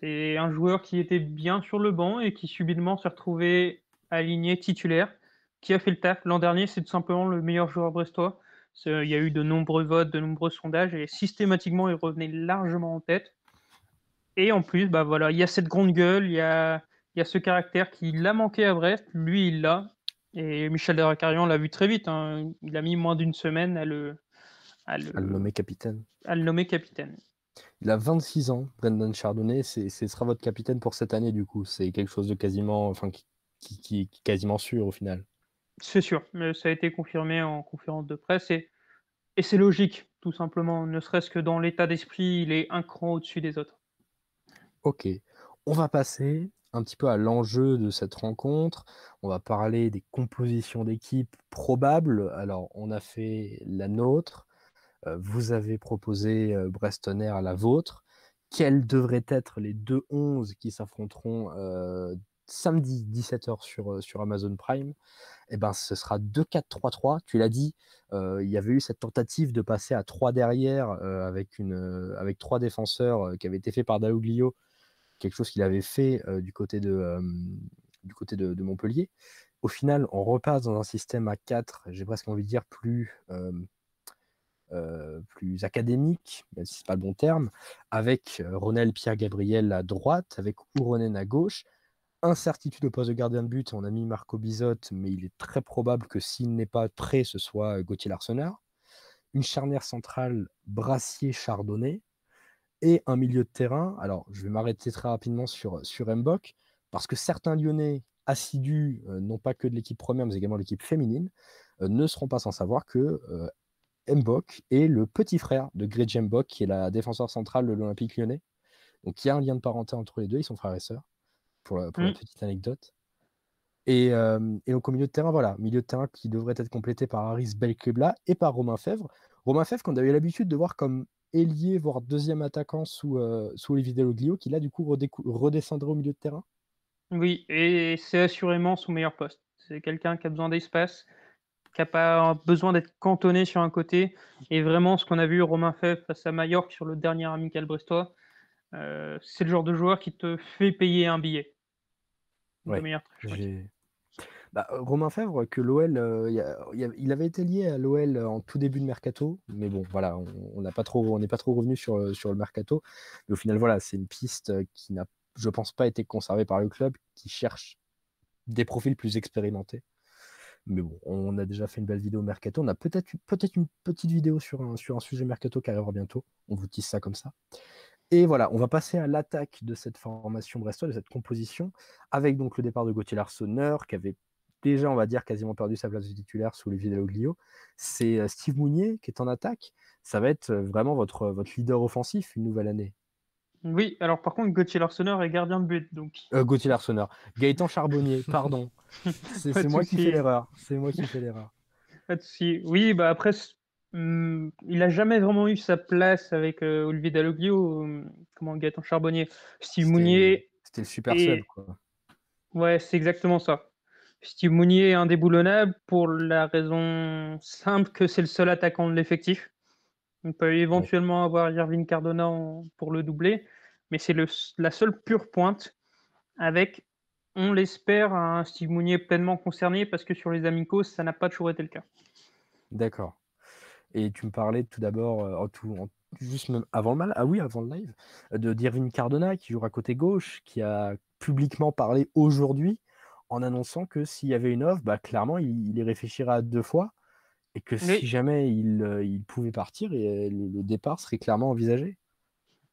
C'est un joueur qui était bien sur le banc et qui subitement s'est retrouvé aligné titulaire qui a fait le taf l'an dernier, c'est tout simplement le meilleur joueur brestois. Euh, il y a eu de nombreux votes, de nombreux sondages, et systématiquement, il revenait largement en tête. Et en plus, bah voilà, il y a cette grande gueule, il y a, il y ce caractère qui l'a manqué à Brest, lui, il l'a. Et Michel Derakarian l'a vu très vite. Hein. Il a mis moins d'une semaine à le, à nommer capitaine. À le nommer capitaine. Il a 26 ans, Brendan Chardonnay. ce sera votre capitaine pour cette année, du coup. C'est quelque chose de quasiment, enfin, qui, qui, quasiment sûr au final. C'est sûr, mais ça a été confirmé en conférence de presse et, c'est logique, tout simplement. Ne serait-ce que dans l'état d'esprit, il est un cran au-dessus des autres. Ok, on va passer un petit peu à l'enjeu de cette rencontre. On va parler des compositions d'équipe probables. Alors, on a fait la nôtre. Euh, vous avez proposé euh, Brestonner à la vôtre. quels devraient être les deux 11 qui s'affronteront euh, samedi 17h euh, sur, Amazon Prime, et eh ben, ce sera 2-4-3-3. Tu l'as dit, euh, il y avait eu cette tentative de passer à 3 derrière euh, avec, une, avec 3 défenseurs qui avait été fait par Daoglio, quelque chose qu'il avait fait du côté, de, du côté de, Montpellier. Au final, on repasse dans un système à 4, j'ai presque envie de dire plus. plus académique, même si ce pas le bon terme, avec Ronel Pierre-Gabriel à droite, avec Ouronen à gauche, incertitude au poste de gardien de but. On a mis Marco Bizotte, mais il est très probable que s'il n'est pas prêt, ce soit euh, Gauthier Larsonneur. Une charnière centrale Brassier-Chardonnay et un milieu de terrain. Alors, je vais m'arrêter très rapidement sur, euh, sur Mbok, parce que certains Lyonnais assidus, euh, non pas que de l'équipe première, mais également de l'équipe féminine, ne seront pas sans savoir que Mbok est le petit frère de Greg Mbok, qui est la défenseur centrale de l'Olympique lyonnais. Donc, il y a un lien de parenté entre les deux, ils sont frères et sœurs pour la, mm. petite anecdote. Et, donc euh, au milieu de terrain, voilà, milieu de terrain qui devrait être complété par Aris Belkebla et par Romain Fèvre. Romain Fèvre qu'on avait l'habitude de voir comme ailier, voire deuxième attaquant sous, euh, sous Olivier Deloglio, qui là du coup redescendrait au milieu de terrain. Oui, et c'est assurément son meilleur poste. C'est quelqu'un qui a besoin d'espace, qui n'a pas besoin d'être cantonné sur un côté. Et vraiment, ce qu'on a vu Romain Fèvre face à Mallorca sur le dernier amical brestois, euh, c'est le genre de joueur qui te fait payer un billet. Bah, euh, Romain Fèvre, que l'OL, euh, il avait été lié à l'OL euh, en tout début de mercato, mais bon, voilà, on n'est pas trop, on pas trop revenu sur, sur le mercato. Mais au final, voilà, c'est une piste qui n'a, je pense pas, été conservée par le club, qui cherche des profils plus expérimentés. Mais bon, on a déjà fait une belle vidéo mercato. On a peut-être peut-être une petite vidéo sur un, sur un sujet mercato qui arrivera bientôt. On vous tisse ça comme ça. Et voilà, on va passer à l'attaque de cette formation brestoise, de cette composition, avec donc le départ de Gauthier Larsonneur, qui avait déjà, on va dire, quasiment perdu sa place de titulaire sous Olivier Dalloglio. C'est euh, Steve Mounier qui est en attaque. Ça va être euh, vraiment votre, euh, votre leader offensif une nouvelle année. Oui, alors par contre, Gauthier Larsonneur est gardien de but. Donc... Gauthier Larsonneur. Gaëtan Charbonnier, [laughs] pardon. C'est moi, qui fais l'erreur. C'est moi qui fais l'erreur. Oui, bah après, Hum, il n'a jamais vraiment eu sa place avec euh, Olivier Dalloglio, on hum, comment en Charbonnier, Steve Mounier. C'était le super seul, Ouais, c'est exactement ça. Steve Mounier est indéboulonnable pour la raison simple que c'est le seul attaquant de l'effectif. On peut éventuellement avoir Irvine Cardona pour le doubler, mais c'est la seule pure pointe avec, on l'espère, un Steve Mounier pleinement concerné parce que sur les Amicos ça n'a pas toujours été le cas. D'accord. Et tu me parlais tout d'abord, euh, tout, juste avant le mal, ah oui, avant le live, de Dirvin Cardona qui joue à côté gauche, qui a publiquement parlé aujourd'hui en annonçant que s'il y avait une offre, bah, clairement, il, y réfléchira deux fois et que si jamais il, euh, pouvait partir, euh, le, le départ serait clairement envisagé.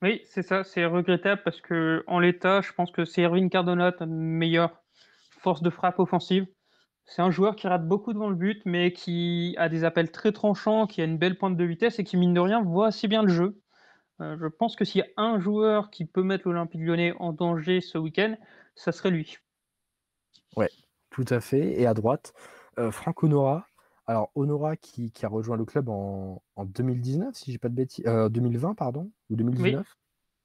Oui, c'est ça, c'est regrettable parce que en l'état, je pense que c'est Irving Cardona, meilleure force de frappe offensive. C'est un joueur qui rate beaucoup devant le but, mais qui a des appels très tranchants, qui a une belle pointe de vitesse et qui, mine de rien, voit assez bien le jeu. Euh, je pense que s'il y a un joueur qui peut mettre l'Olympique lyonnais en danger ce week-end, ça serait lui. Ouais, tout à fait. Et à droite, euh, Franck Honora. Alors, Honora qui, a rejoint le club en, 2019, si j'ai pas de bêtises. Euh, 2020, pardon, ou 2019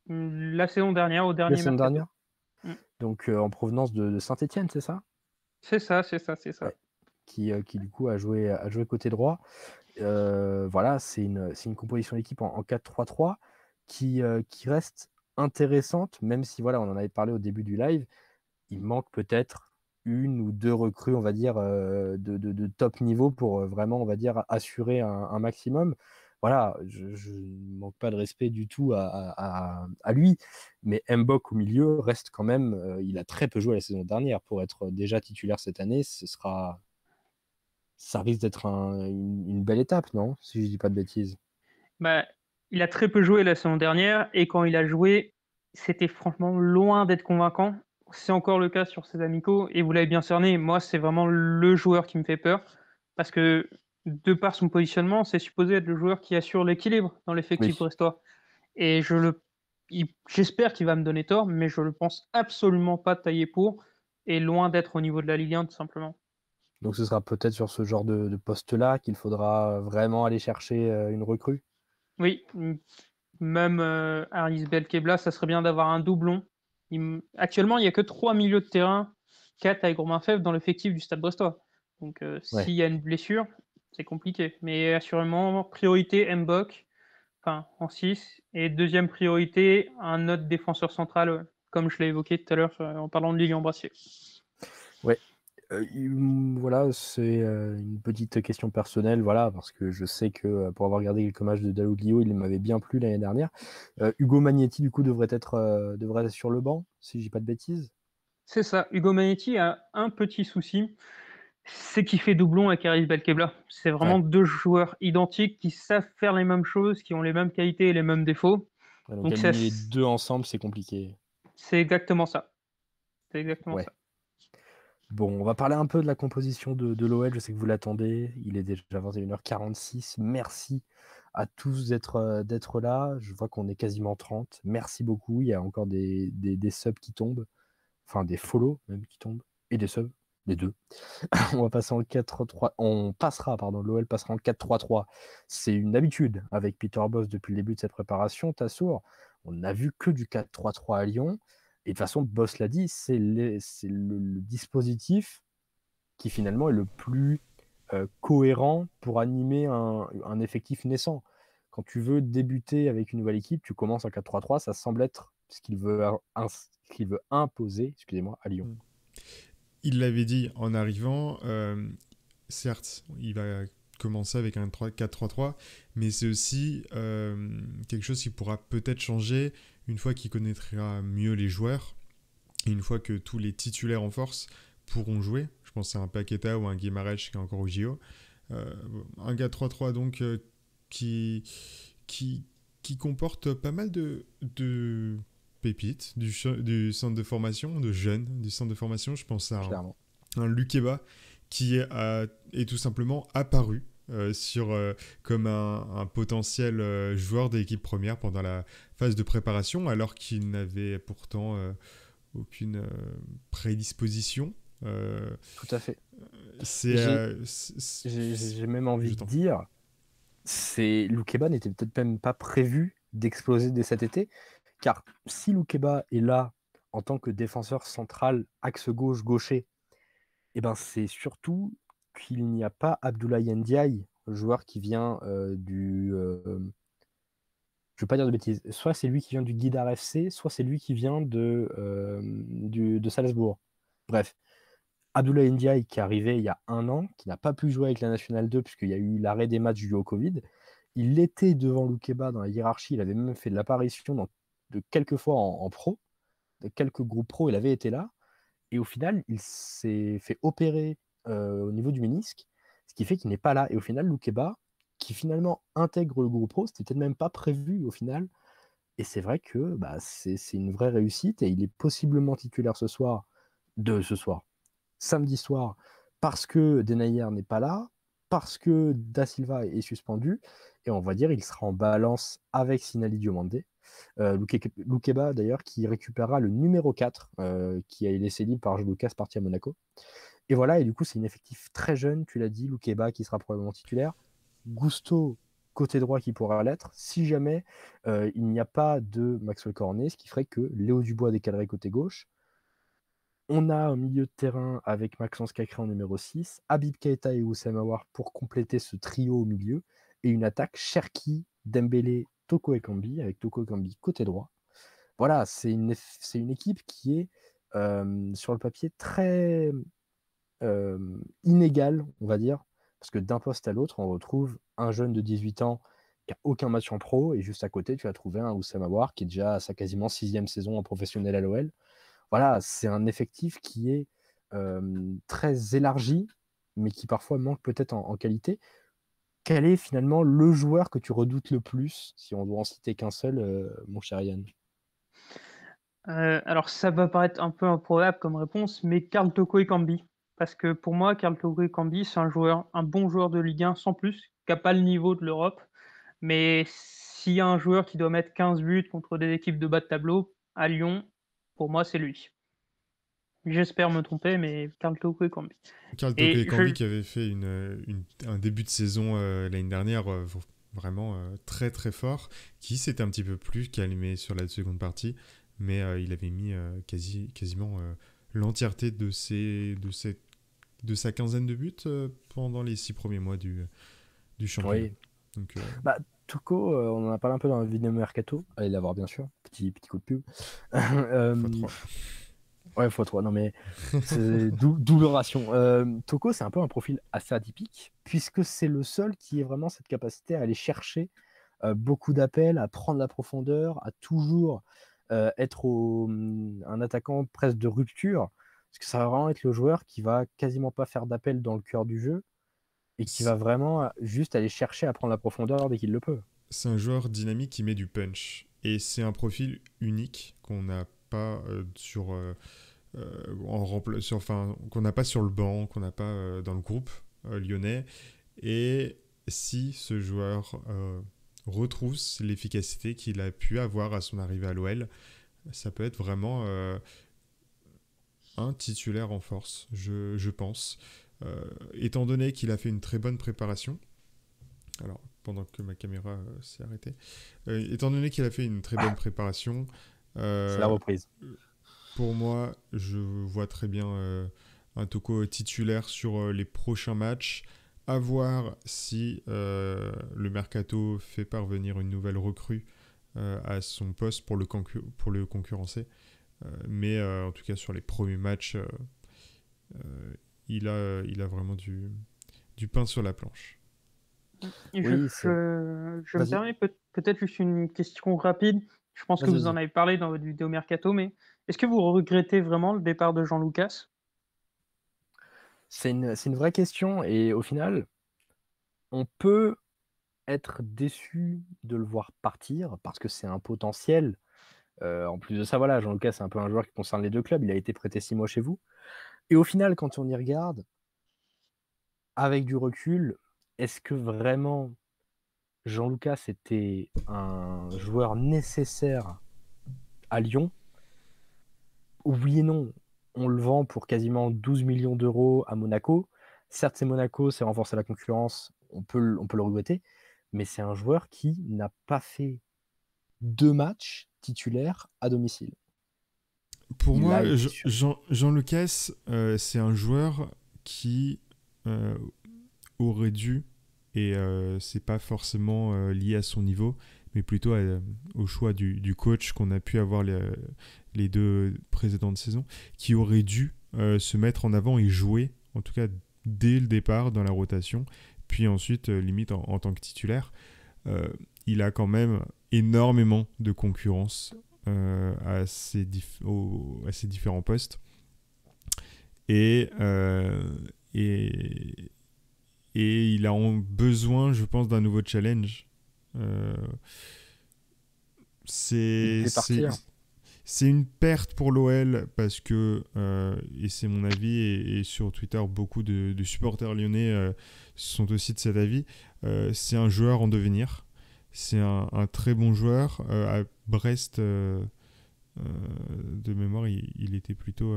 mm, La saison dernière, au dernier La saison dernière. Mm. Donc, en provenance de, de Saint-Etienne, c'est ça c'est ça, c'est ça, c'est ça. Qui, euh, qui, du coup a joué, a joué côté droit. Euh, voilà, c'est une, une, composition d'équipe en, 4-3-3 qui, euh, qui reste intéressante, même si voilà, on en avait parlé au début du live, il manque peut-être une ou deux recrues, on va dire, de, de, top niveau pour vraiment, on va dire, assurer un maximum voilà, je ne manque pas de respect du tout à, lui, mais Mbok au milieu reste quand même, euh, il a très peu joué la saison dernière. Pour être déjà titulaire cette année, ce sera, ça risque d'être une, belle étape, non Si je dis pas de bêtises. Bah, il a très peu joué la saison dernière, et quand il a joué, c'était franchement loin d'être convaincant. C'est encore le cas sur ses amicaux, et vous l'avez bien cerné, moi c'est vraiment le joueur qui me fait peur, parce que de par son positionnement, c'est supposé être le joueur qui assure l'équilibre dans l'effectif brestois. Et je le, j'espère qu'il va me donner tort, mais je le pense absolument pas taillé pour et loin d'être au niveau de la Ligue 1 tout simplement. Donc ce sera peut-être sur ce genre de, poste-là qu'il faudra vraiment aller chercher euh, une recrue. Oui, même euh, Arnis Belkebla, ça serait bien d'avoir un doublon. actuellement, il n'y a que trois milieux de terrain, 4 avec Romain dans l'effectif du Stade Brestois. Donc euh, s'il y a une blessure, c'est compliqué. Mais assurément, priorité Mbok, enfin en 6, et deuxième priorité, un autre défenseur central, comme je l'ai évoqué tout à l'heure euh, en parlant de Lilian Brassier. Ouais. Euh, mm, voilà, c'est euh, une petite question personnelle, voilà, parce que je sais que pour avoir regardé quelques matchs de Daloglio, il m'avait bien plu l'année dernière. Hugo Magnetti, du coup, devrait être, devrait sur le banc, si je dis pas de bêtises. C'est ça. Hugo Magnetti a un petit souci c'est qui fait doublon avec Aris Belkebla. C'est vraiment deux joueurs identiques qui savent faire les mêmes choses, qui ont les mêmes qualités et les mêmes défauts. donc, les deux ensemble, c'est compliqué. C'est exactement ça. C'est exactement ça. Bon, on va parler un peu de la composition de, l'OL. Je sais que vous l'attendez. Il est déjà 21h46. Merci à tous d'être, euh, d'être là. Je vois qu'on est quasiment 30. Merci beaucoup. Il y a encore des, des, subs qui tombent. Enfin, des follow même qui tombent. Et des subs les deux. [laughs] on va passer en 4-3. On passera, pardon, l'OL passera en 4-3-3. C'est une habitude avec Peter Boss depuis le début de cette préparation. Tassour, on n'a vu que du 4-3-3 à Lyon. Et de toute façon, Boss l'a dit, c'est le, dispositif qui finalement est le plus euh, cohérent pour animer un, effectif naissant. Quand tu veux débuter avec une nouvelle équipe, tu commences en 4-3-3, ça semble être ce qu'il veut, imposer excusez-moi, à Lyon. Mm il l'avait dit en arrivant, euh, certes, il va commencer avec un 4-3-3, mais c'est aussi euh, quelque chose qui pourra peut-être changer une fois qu'il connaîtra mieux les joueurs, une fois que tous les titulaires en force pourront jouer. Je pense à un Paqueta ou un Guimaraes qui est encore au JO. Euh, un 4-3-3 donc qui, qui, qui comporte pas mal de, de pépites du, centre de formation, de jeunes du centre de formation. Je pense à un, Lukeba qui est, tout simplement apparu euh, sur, euh, comme un, potentiel euh, joueur d'équipe première pendant la phase de préparation, alors qu'il n'avait pourtant aucune prédisposition. Tout à fait. J'ai même envie de dire, c'est n'était peut-être même pas prévu d'exploser dès cet été. Car si Loukeba est là en tant que défenseur central, axe gauche, gaucher, eh ben c'est surtout qu'il n'y a pas Abdoulaye Ndiaye, joueur qui vient euh, du. Euh, je ne veux pas dire de bêtises. Soit c'est lui qui vient du Guidar FC, soit c'est lui qui vient de, euh, de Salzbourg. Bref. Abdoulaye Ndiaye qui est arrivé il y a un an, qui n'a pas pu jouer avec la Nationale 2 puisqu'il y a eu l'arrêt des matchs du au Covid. Il était devant Loukeba dans la hiérarchie, il avait même fait de l'apparition dans de quelques fois en, pro, de quelques groupes pro, il avait été là. Et au final, il s'est fait opérer euh, au niveau du ménisque, ce qui fait qu'il n'est pas là. Et au final, Lukeba, qui finalement intègre le groupe pro, c'était peut même pas prévu au final. Et c'est vrai que bah, c'est une vraie réussite et il est possiblement titulaire ce soir, de ce soir, samedi soir, parce que Denayer n'est pas là, parce que Da Silva est suspendu, et on va dire il sera en balance avec Sinali Diomande euh, d'ailleurs, qui récupérera le numéro 4, euh, qui a été laissé libre par Lucas parti à Monaco. Et voilà, et du coup, c'est une effectif très jeune, tu l'as dit, Lukeba qui sera probablement titulaire. Gusto, côté droit qui pourra l'être, si jamais euh, il n'y a pas de Maxwell Cornet, ce qui ferait que Léo Dubois décalerait côté gauche. On a un milieu de terrain avec Maxence Cacré en numéro 6, Habib Keita et Oussama war pour compléter ce trio au milieu, et une attaque Cherki, Dembélé Toko Kambi, avec Toko Kambi côté droit. Voilà, c'est une, c'est une équipe qui est sur le papier très inégale, on va dire, parce que d'un poste à l'autre, on retrouve un jeune de 18 ans qui n'a aucun match en pro, et juste à côté, tu as trouvé un Oussama War qui est déjà à sa quasiment sixième saison en professionnel à l'OL. Voilà, c'est un effectif qui est très élargi, mais qui parfois manque peut-être en qualité quel est finalement le joueur que tu redoutes le plus, si on doit en citer qu'un seul, euh, mon cher Yann euh, Alors, ça va paraître un peu improbable comme réponse, mais Karl Toko et Cambi. Parce que pour moi, Carl Toko et Cambi, c'est un joueur, un bon joueur de Ligue 1 sans plus, qui n'a pas le niveau de l'Europe. Mais s'il y a un joueur qui doit mettre 15 buts contre des équipes de bas de tableau, à Lyon, pour moi, c'est lui. J'espère me tromper, mais Carl Toko Cambi. Carl Toko qui avait fait euh, une, un début de saison euh, l'année dernière euh, vraiment très très fort, qui s'était un petit peu plus calmé sur la seconde partie, mais il avait mis quasi, quasiment l'entièreté de, ses, de, ses, de sa quinzaine de buts pendant les six premiers mois du, du championnat. Oui. Donc, bah, on en a parlé un peu dans le vidéo Mercato, allez l'avoir bien sûr, petit, petit coup de pub. [laughs] Ouais, x3, non mais [laughs] d'où ration. Euh, Toko, c'est un peu un profil assez atypique, puisque c'est le seul qui ait vraiment cette capacité à aller chercher euh, beaucoup d'appels, à prendre la profondeur, à toujours euh, être mm, un attaquant presque de rupture, parce que ça va vraiment être le joueur qui va quasiment pas faire d'appel dans le cœur du jeu, et qui va vraiment juste aller chercher à prendre la profondeur dès qu'il le peut. C'est un joueur dynamique qui met du punch, et c'est un profil unique qu'on n'a pas sur euh, en qu'on n'a pas sur le banc, qu'on n'a pas euh, dans le groupe euh, lyonnais. Et si ce joueur retrouve l'efficacité qu'il a pu avoir à son arrivée à l'OL, ça peut être vraiment un titulaire en force, je, pense. étant donné qu'il a fait une très bonne préparation, alors pendant que ma caméra s'est arrêtée, étant donné qu'il a fait une très bonne préparation... C'est la reprise. Pour moi, je vois très bien euh, un toco titulaire sur euh, les prochains matchs. À voir si euh, le mercato fait parvenir une nouvelle recrue à son poste pour le, concurrencer. mais en tout cas, sur les premiers matchs, il, a, vraiment du, pain sur la planche. Je, oui, je me permets peut-être juste une question rapide. Je pense que vous en avez parlé dans votre vidéo Mercato, mais est-ce que vous regrettez vraiment le départ de Jean Lucas C'est une, vraie question, et au final, on peut être déçu de le voir partir parce que c'est un potentiel. Euh, en plus de ça, voilà, Jean Lucas, c'est un peu un joueur qui concerne les deux clubs. Il a été prêté six mois chez vous. Et au final, quand on y regarde, avec du recul, est-ce que vraiment Jean Lucas était un joueur nécessaire à Lyon. Oubliez non, on le vend pour quasiment 12 millions d'euros à Monaco. Certes, c'est Monaco, c'est renforcer la concurrence, on peut, on peut le regretter, mais c'est un joueur qui n'a pas fait deux matchs titulaires à domicile. Pour moi, Jean, Lucas, euh, c'est un joueur qui euh, aurait dû et euh, c'est pas forcément euh, lié à son niveau, mais plutôt euh, au choix du, coach qu'on a pu avoir les, les deux précédentes saisons, qui aurait dû se mettre en avant et jouer, en tout cas dès le départ dans la rotation, puis ensuite limite en, tant que titulaire. il a quand même énormément de concurrence à, ses à, différents postes. Et, et, et il a besoin, je pense, d'un nouveau challenge. Euh, c'est hein. c'est une perte pour l'OL parce que, euh, et c'est mon avis, et, sur Twitter, beaucoup de, supporters lyonnais euh, sont aussi de cet avis, c'est un joueur en devenir. C'est un, très bon joueur. à Brest, de mémoire, il était plutôt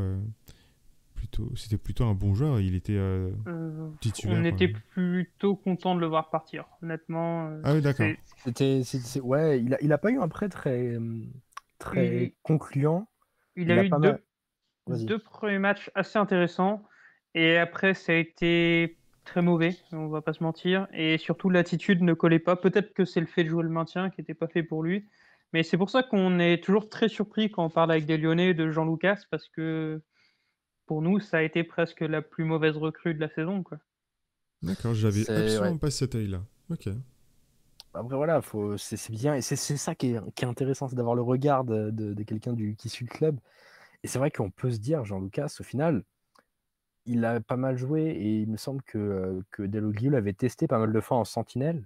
c'était plutôt un bon joueur. Il était euh, euh, On était plutôt content de le voir partir, honnêtement. Euh, ah oui, d'accord. C'était, ouais, il a, il a pas eu un prêt très, très concluant. Il, a, eu deux, deux premiers matchs assez intéressants et après ça a été très mauvais, on va pas se mentir. Et surtout, l'attitude ne collait pas. Peut-être que c'est le fait de jouer le maintien qui n'était pas fait pour lui. Mais c'est pour ça qu'on est toujours très surpris quand on parle avec des Lyonnais de Jean-Lucas, parce que pour nous, ça a été presque la plus mauvaise recrue de la saison. Quoi. D'accord, j'avais absolument pas cette taille-là. Ok. Après voilà, faut... c'est, bien, et c'est, ça qui est, qui est intéressant, c'est d'avoir le regard de, de, quelqu'un du, qui suit le club. Et c'est vrai qu'on peut se dire, Jean-Lucas, au final, il a pas mal joué, et il me semble que, euh, que Deloglio l'avait testé pas mal de fois en sentinelle,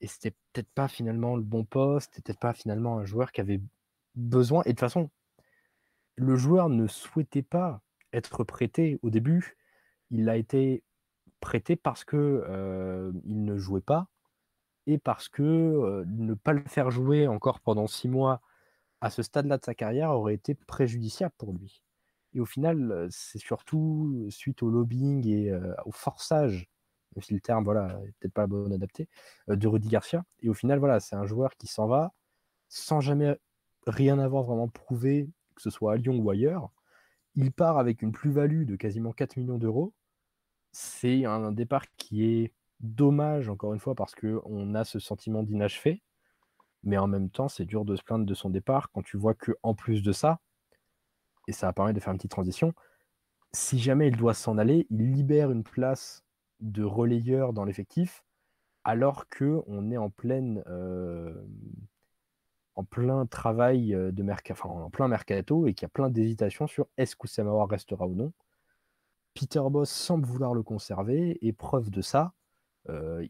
et c'était peut-être pas finalement le bon poste, c'était peut-être pas finalement un joueur qui avait besoin, et de toute façon, le joueur ne souhaitait pas être prêté au début. Il a été prêté parce que euh, il ne jouait pas et parce que euh, ne pas le faire jouer encore pendant six mois à ce stade-là de sa carrière aurait été préjudiciable pour lui. Et au final, euh, c'est surtout suite au lobbying et au forçage, si le terme voilà n'est peut-être pas le bon adapté, de Rudy Garcia. Et au final, voilà, c'est un joueur qui s'en va sans jamais rien avoir vraiment prouvé, que ce soit à Lyon ou ailleurs il part avec une plus-value de quasiment 4 millions d'euros. C'est un, départ qui est dommage, encore une fois, parce qu'on a ce sentiment d'inachevé. Mais en même temps, c'est dur de se plaindre de son départ quand tu vois que en plus de ça, et ça permis de faire une petite transition, si jamais il doit s'en aller, il libère une place de relayeur dans l'effectif, alors que on est en pleine euh, en plein travail de mercato, en plein mercato et qu'il y a plein d'hésitations sur est-ce que Oussamawa restera ou non. Peter Boss semble vouloir le conserver et preuve de ça,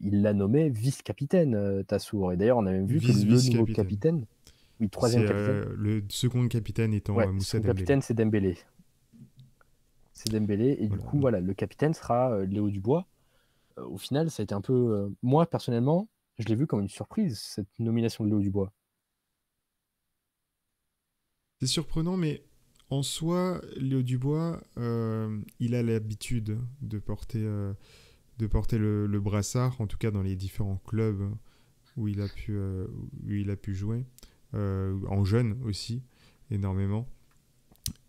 il l'a nommé vice-capitaine Tassour. Et d'ailleurs, on a même vu que le nouveau capitaine, oui, troisième capitaine. Euh, le second capitaine étant euh, Moussa Le capitaine, c'est Dembélé. C'est Dembélé. Et du coup, voilà, le capitaine sera Léo Dubois. au final, ça a été un peu. moi, personnellement, je l'ai vu comme une surprise, cette nomination de Léo Dubois. C'est surprenant, mais en soi, Léo Dubois, euh, il a l'habitude de porter, euh, de porter le, brassard, en tout cas dans les différents clubs où il a pu, euh, il a pu jouer, en jeune aussi, énormément.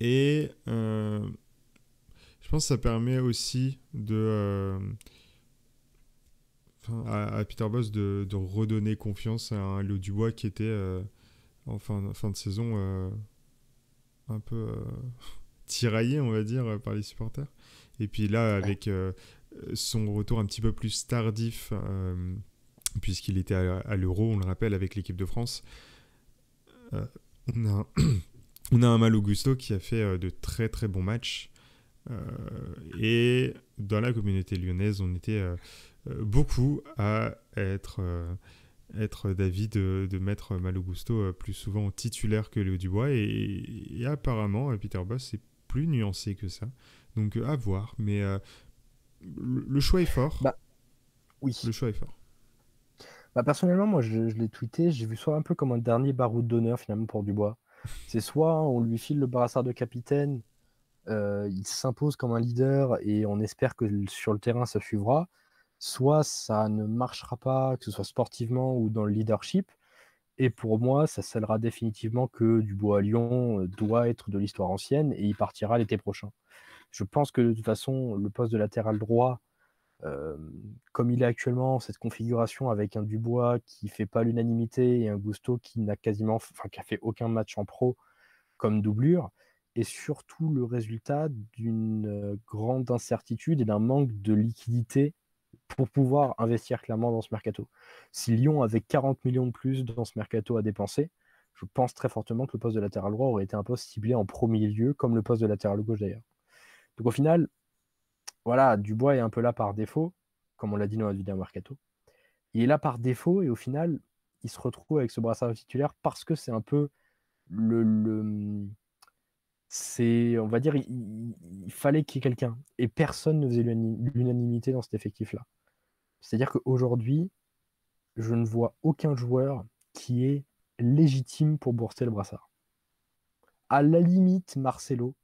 Et je pense que ça permet aussi de, à, Peter Boss de, redonner confiance à Léo Dubois qui était en fin de saison un peu euh, [laughs] tiraillé, on va dire, par les supporters. Et puis là, avec euh, son retour un petit peu plus tardif, euh, puisqu'il était à, l'Euro, on le rappelle, avec l'équipe de France, [clears throat] on a un... mal a Gusto qui a fait de très très bons matchs. et dans la communauté lyonnaise, on était beaucoup à être être d'avis de, mettre mettre Malogusto euh, plus souvent titulaire que Léo Dubois. Et, et apparemment, euh, Peter Boss, c'est plus nuancé que ça. Donc euh, à voir. Mais le choix est fort. Bah, oui. Le choix est fort. Bah, personnellement, moi, je, l'ai tweeté. J'ai vu soit un peu comme un dernier barreau d'honneur finalement pour Dubois. c'est soit on lui file le brassard de capitaine, il s'impose comme un leader et on espère que sur le terrain ça suivra soit ça ne marchera pas, que ce soit sportivement ou dans le leadership. Et pour moi, ça scellera définitivement que Dubois à Lyon euh, doit être de l'histoire ancienne et il partira l'été prochain. Je pense que de toute façon, le poste de latéral droit, comme il est actuellement, cette configuration avec un Dubois qui fait pas l'unanimité et un Gusto qui n'a quasiment, qui fait aucun match en pro comme doublure, est surtout le résultat d'une euh, grande incertitude et d'un manque de liquidité pour pouvoir investir clairement dans ce mercato. Si Lyon avait 40 millions de plus dans ce mercato à dépenser, je pense très fortement que le poste de latéral droit aurait été un poste ciblé en premier lieu, comme le poste de latéral gauche d'ailleurs. Donc au final, voilà, Dubois est un peu là par défaut, comme on l'a dit dans la vidéo mercato. Il est là par défaut et au final, il se retrouve avec ce brassard titulaire parce que c'est un peu le, c'est, on va dire, il fallait qu'il y ait quelqu'un. Et personne ne faisait l'unanimité dans cet effectif-là. C'est-à-dire qu'aujourd'hui, je ne vois aucun joueur qui est légitime pour bourser le brassard. À la limite, Marcelo.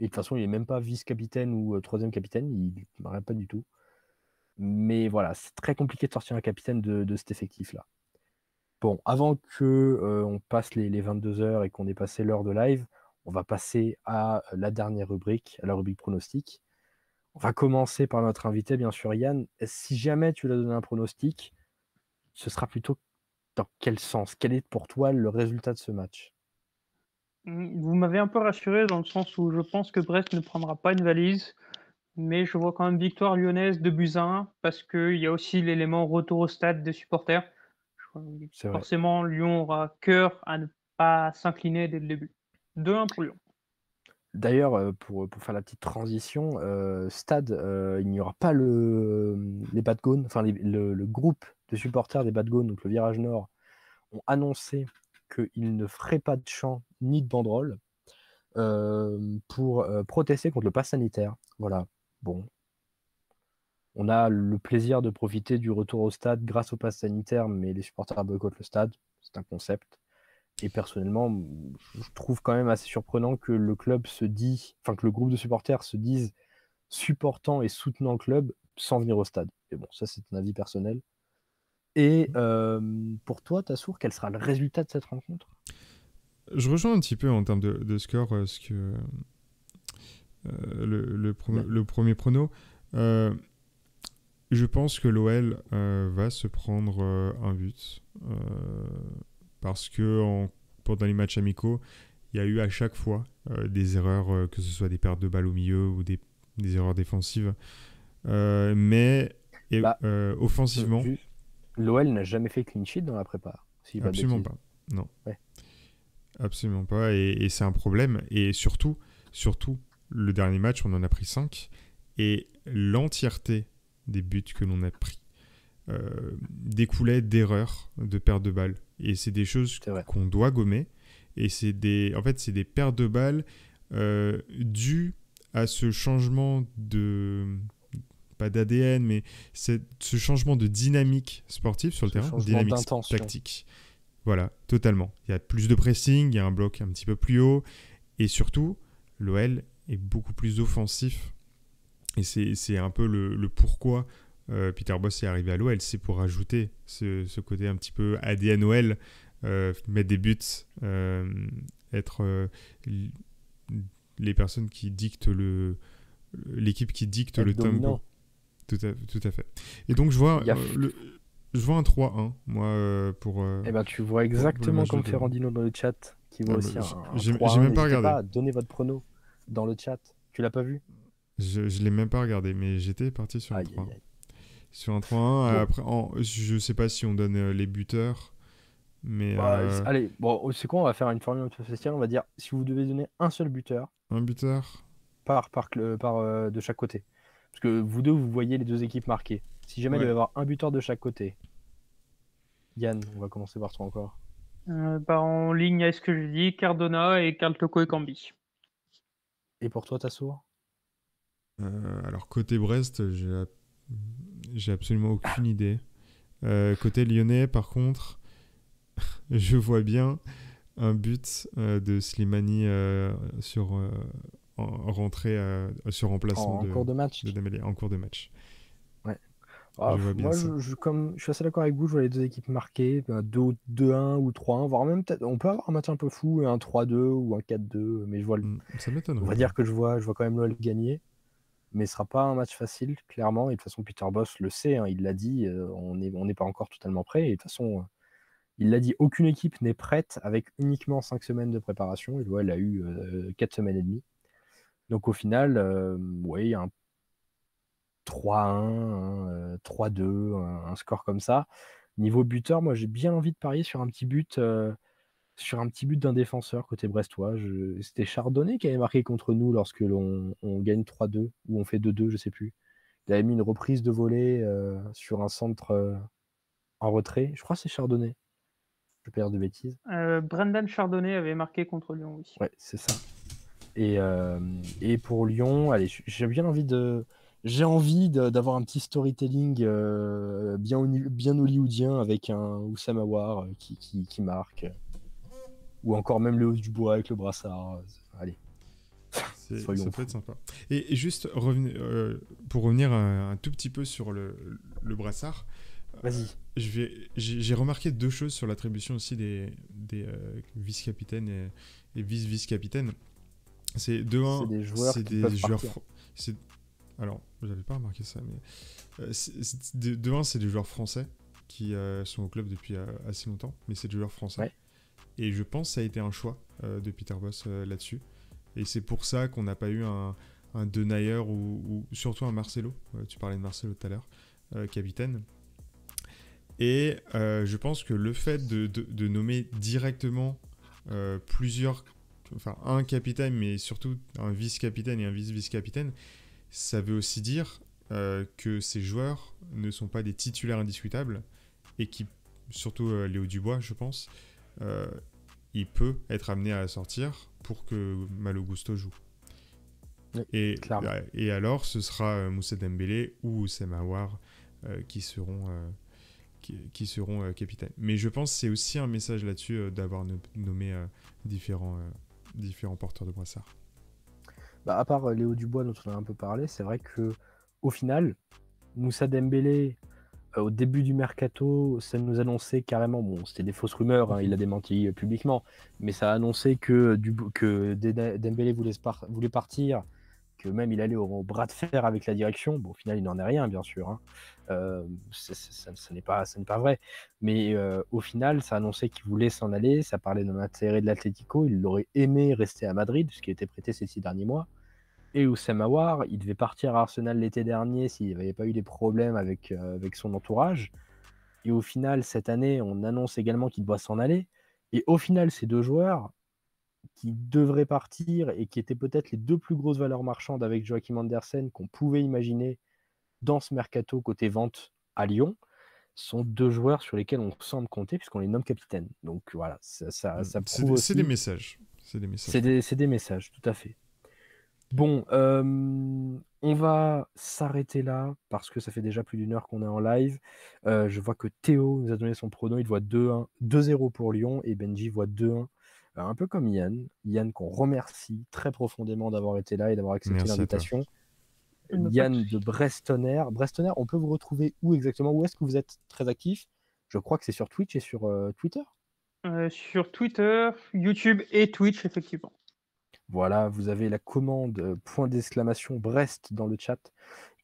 Et de toute façon, il n'est même pas vice-capitaine ou euh, troisième capitaine, il ne m'arrête pas du tout. Mais voilà, c'est très compliqué de sortir un capitaine de, cet effectif-là. Bon, avant que euh, on passe les, 22 heures et qu'on ait passé l'heure de live, on va passer à la dernière rubrique, à la rubrique pronostic. On va commencer par notre invité, bien sûr, Yann. Si jamais tu as donner un pronostic, ce sera plutôt dans quel sens Quel est pour toi le résultat de ce match mmh, Vous m'avez un peu rassuré dans le sens où je pense que Brest ne prendra pas une valise, mais je vois quand même victoire lyonnaise de Buzyn parce qu'il y a aussi l'élément retour au stade des supporters. Forcément, Lyon aura cœur à ne pas s'incliner dès le début. 2-1 pour Lyon. D'ailleurs, euh, pour, faire la petite transition, euh, Stade, euh, il n'y aura pas le, hum, les Badgones, enfin le, le, groupe de supporters des Badgones, donc le Virage Nord, ont annoncé qu'ils ne feraient pas de chant ni de banderole pour protester contre le pass sanitaire. Voilà, bon. On a le plaisir de profiter du retour au stade grâce au pass sanitaire, mais les supporters boycottent le stade. C'est un concept. Et personnellement, je trouve quand même assez surprenant que le club se dit, enfin que le groupe de supporters se dise supportant et soutenant le club sans venir au stade. Mais bon, ça c'est un avis personnel. Et mhm. euh, pour toi, Tassour, quel sera le résultat de cette rencontre Je rejoins un petit peu en termes de, score euh, ce que, euh, le, premier prono. je pense que l'OL va se prendre un but parce que pendant les matchs amicaux, il y a eu à chaque fois euh, des erreurs, euh, que ce soit des pertes de balles au milieu ou des, erreurs défensives. Euh, mais bah, offensivement. L'OL n'a jamais fait clean sheet dans la prépa. absolument pas. Non. Absolument pas. Et, c'est un problème. Et surtout, surtout, le dernier match, on en a pris 5. Et l'entièreté des buts que l'on a pris découlait d'erreurs de pertes de balles et c'est des choses qu'on doit gommer. Et c'est des, en fait, c'est des pertes de balles euh, dues à ce changement de pas d'ADN, mais ce changement de dynamique sportive sur le terrain, dynamique tactique. Voilà, totalement. Il y a plus de pressing, il y a un bloc un petit peu plus haut, et surtout, l'OL est beaucoup plus offensif. Et c'est un peu le, le pourquoi euh, Peter Boss est arrivé à l'OL, c'est pour ajouter ce, côté un petit peu ADN à euh, mettre des buts, euh, être euh, les personnes qui dictent le l'équipe qui dicte le tempo. Tout à, tout à, fait. Et donc je vois je vois un 3-1 moi pour. eh ben tu vois exactement comme Ferrandino dans le chat qui voit ah, aussi un. un, J'ai même pas regardé. donnez votre prono dans le chat. Tu l'as pas vu je, je l'ai même pas regardé, mais j'étais parti sur un 3. Sur un 3-1. Après, je sais pas si on donne euh, les buteurs. Mais bah, euh, Allez, bon, oh, c'est quoi On va faire une formule On va dire si vous devez donner un seul buteur. Un buteur Par, par, par euh, de chaque côté. Parce que vous deux, vous voyez les deux équipes marquées. Si jamais il devait y avoir un buteur de chaque côté. Yann, on va commencer par toi encore. Euh, bah, en ligne, est-ce que je dis Cardona et Carl Toko et Cambi Et pour toi, Tassour Alors, côté Brest, j'ai j'ai absolument aucune idée. Euh, côté lyonnais, par contre, [laughs] je vois bien un but euh, de Slimani euh, sur en, remplacement en, cours de match. en cours de match. Ouais. Ah, je Je, comme, je suis assez d'accord avec vous, je vois les deux équipes marquées, 2-1 bah, ou 3-1, voire même peut-être. On peut avoir un match un peu fou, un 3-2 ou un 4-2, mais je vois le, hmm, Ça m'étonne. On va dire que je vois, je vois quand même l'OL gagner mais ce sera pas un match facile, clairement. Et de toute façon, Peter Boss le sait, hein, il l'a dit, euh, on n'est on pas encore totalement prêt. Et de toute façon, euh, il l'a dit, aucune équipe n'est prête avec uniquement cinq semaines de préparation. Il voit elle a eu euh, quatre semaines et demie. Donc au final, oui, un 3-1, 3-2, un, score comme ça. Niveau buteur, moi j'ai bien envie de parier sur un petit but sur un petit but d'un défenseur côté brestois. Je... C'était Chardonnay qui avait marqué contre nous lorsque l'on gagne 3-2 ou on fait 2-2, je sais plus. Il avait mis une reprise de volée euh, sur un centre euh, en retrait. Je crois que c'est Chardonnay. Je perds de bêtises. Euh, Brendan Chardonnay avait marqué contre Lyon, oui. Ouais, c'est ça. Et, et, pour Lyon, allez, j'ai bien envie de. J'ai envie d'avoir un petit storytelling bien, bien hollywoodien avec un Oussama War qui, qui, qui marque ou encore même le du bois avec le brassard. Allez. Ça peut être sympa. Et, juste euh, pour revenir un, tout petit peu sur le, brassard. Euh, Vas-y. vais J'ai remarqué deux choses sur l'attribution aussi des, des euh, vice-capitaines et, vice-vice-capitaines. C'est deux un, C'est des joueurs. Alors, pas remarqué ça, mais. c'est des joueurs français qui sont au club depuis assez longtemps, mais c'est des joueurs français. Et je pense que ça a été un choix euh, de Peter Boss euh, là-dessus. Et c'est pour ça qu'on n'a pas eu un, un ou, surtout un Marcelo. Euh, tu parlais de Marcelo tout à l'heure, capitaine. Et je pense que le fait de, nommer directement plusieurs, enfin un capitaine, mais surtout un vice-capitaine et un vice-vice-capitaine, ça veut aussi dire que ces joueurs ne sont pas des titulaires indiscutables et qui, surtout Léo Dubois, je pense, il peut être amené à sortir pour que Malo joue. et, et, alors, ce sera euh, Moussa Dembélé ou Semawar euh, qui seront, euh, qui, seront capitaines. Mais je pense que c'est aussi un message là-dessus d'avoir nommé différents, différents porteurs de brassard. Bah, à part Léo Dubois dont on a un peu parlé, c'est vrai que au final, Moussa Dembélé au début du mercato, ça nous annonçait carrément, bon, c'était des fausses rumeurs, hein, il a démenti euh, publiquement, mais ça annonçait que, du, que Dembélé voulait, partir, que même il allait au, bras de fer avec la direction. Bon, au final, il n'en est rien, bien sûr. Hein. Euh, ce ça, n'est pas, vrai. Mais euh, au final, ça annonçait qu'il voulait s'en aller, ça parlait d'un l'intérêt de l'Atlético, il aurait aimé rester à Madrid, puisqu'il était prêté ces six derniers mois et Oussem Il devait partir à Arsenal l'été dernier s'il n'avait pas eu des problèmes avec, euh, avec son entourage. Et au final, cette année, on annonce également qu'il doit s'en aller. Et au final, ces deux joueurs qui devraient partir et qui étaient peut-être les deux plus grosses valeurs marchandes avec Joachim Andersen qu'on pouvait imaginer dans ce mercato côté vente à Lyon, sont deux joueurs sur lesquels on semble compter puisqu'on les nomme capitaines. Donc voilà, ça, ça, ça prouve. C'est des messages. C'est des messages. C'est des messages, tout à fait. Bon, euh, on va s'arrêter là parce que ça fait déjà plus d'une heure qu'on est en live. Euh, je vois que Théo nous a donné son prono. Il voit 2-0 pour Lyon et Benji voit 2-1. Euh, un peu comme Yann. Yann qu'on remercie très profondément d'avoir été là et d'avoir accepté l'invitation. Yann de Brestoner. Brestonner, on peut vous retrouver où exactement Où est-ce que vous êtes très actif Je crois que c'est sur Twitch et sur Twitter. sur Twitter, YouTube et Twitch, effectivement. Voilà, vous avez la commande point d'exclamation Brest dans le chat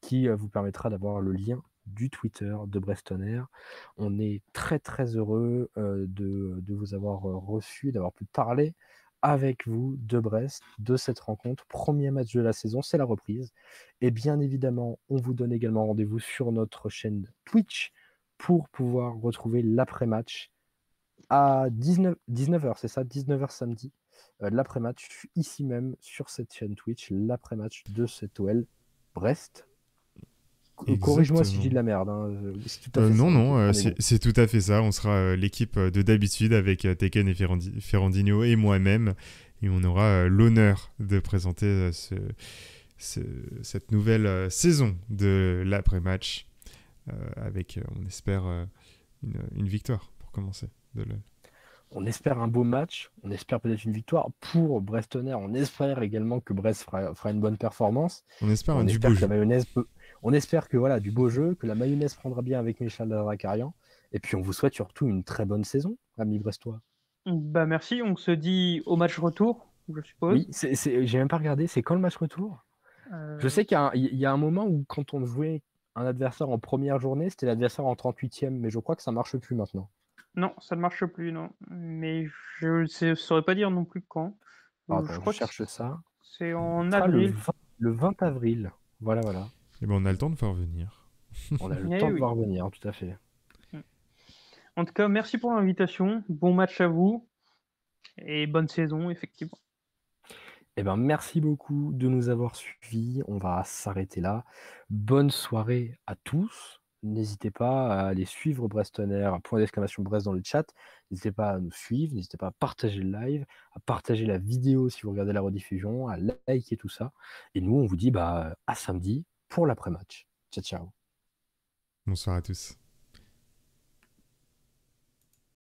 qui vous permettra d'avoir le lien du Twitter de Brestoner. On est très très heureux de, vous avoir reçu, d'avoir pu parler avec vous de Brest, de cette rencontre. Premier match de la saison, c'est la reprise. Et bien évidemment, on vous donne également rendez-vous sur notre chaîne Twitch pour pouvoir retrouver l'après-match à 19, 19h, c'est ça, 19h samedi. Euh, l'après-match ici même sur cette chaîne Twitch, l'après-match de cette OL Brest. Euh, corrige-moi si je dis de la merde. Hein, euh, tout à fait non, non, hein, c'est tout à fait ça. On sera l'équipe de d'habitude avec Tekken et Ferrandino et moi-même. Et on aura l'honneur de présenter ce, cette nouvelle saison de l'après-match. avec, on espère, une, une victoire pour commencer de l'OL on espère un beau match, on espère peut-être une victoire pour brest on espère également que Brest fera, une bonne performance. On espère, un du beau jeu. La mayonnaise On espère que voilà du beau jeu, que la mayonnaise prendra bien avec Michel Dardacarian Et puis on vous souhaite surtout une très bonne saison, ami brestois. Bah merci, on se dit au match retour, je suppose. Oui, j'ai même pas regardé, c'est quand le match retour euh, Je sais qu'il y, a un moment où quand on jouait un adversaire en première journée, c'était l'adversaire en 38e, mais je crois que ça marche plus maintenant. Non, ça ne marche plus, non. Mais je ne saurais pas dire non plus quand. Ah, bah, je, ça. C'est en avril. le, 20, avril. Voilà, voilà. Et eh ben on a le temps de faire venir. [laughs] On a le eh temps de voir venir, tout à fait. En tout cas, merci pour l'invitation. Bon match à vous. Et bonne saison, effectivement. Eh ben, merci beaucoup de nous avoir suivis. On va s'arrêter là. Bonne soirée à tous. N'hésitez pas à aller suivre Brestonner Tonnerre, point d'exclamation Brest dans le chat. N'hésitez pas à nous suivre, n'hésitez pas à partager le live, à partager la vidéo si vous regardez la rediffusion, à liker tout ça. Et nous, on vous dit bah, à samedi pour l'après-match. Ciao, ciao. Bonsoir à tous.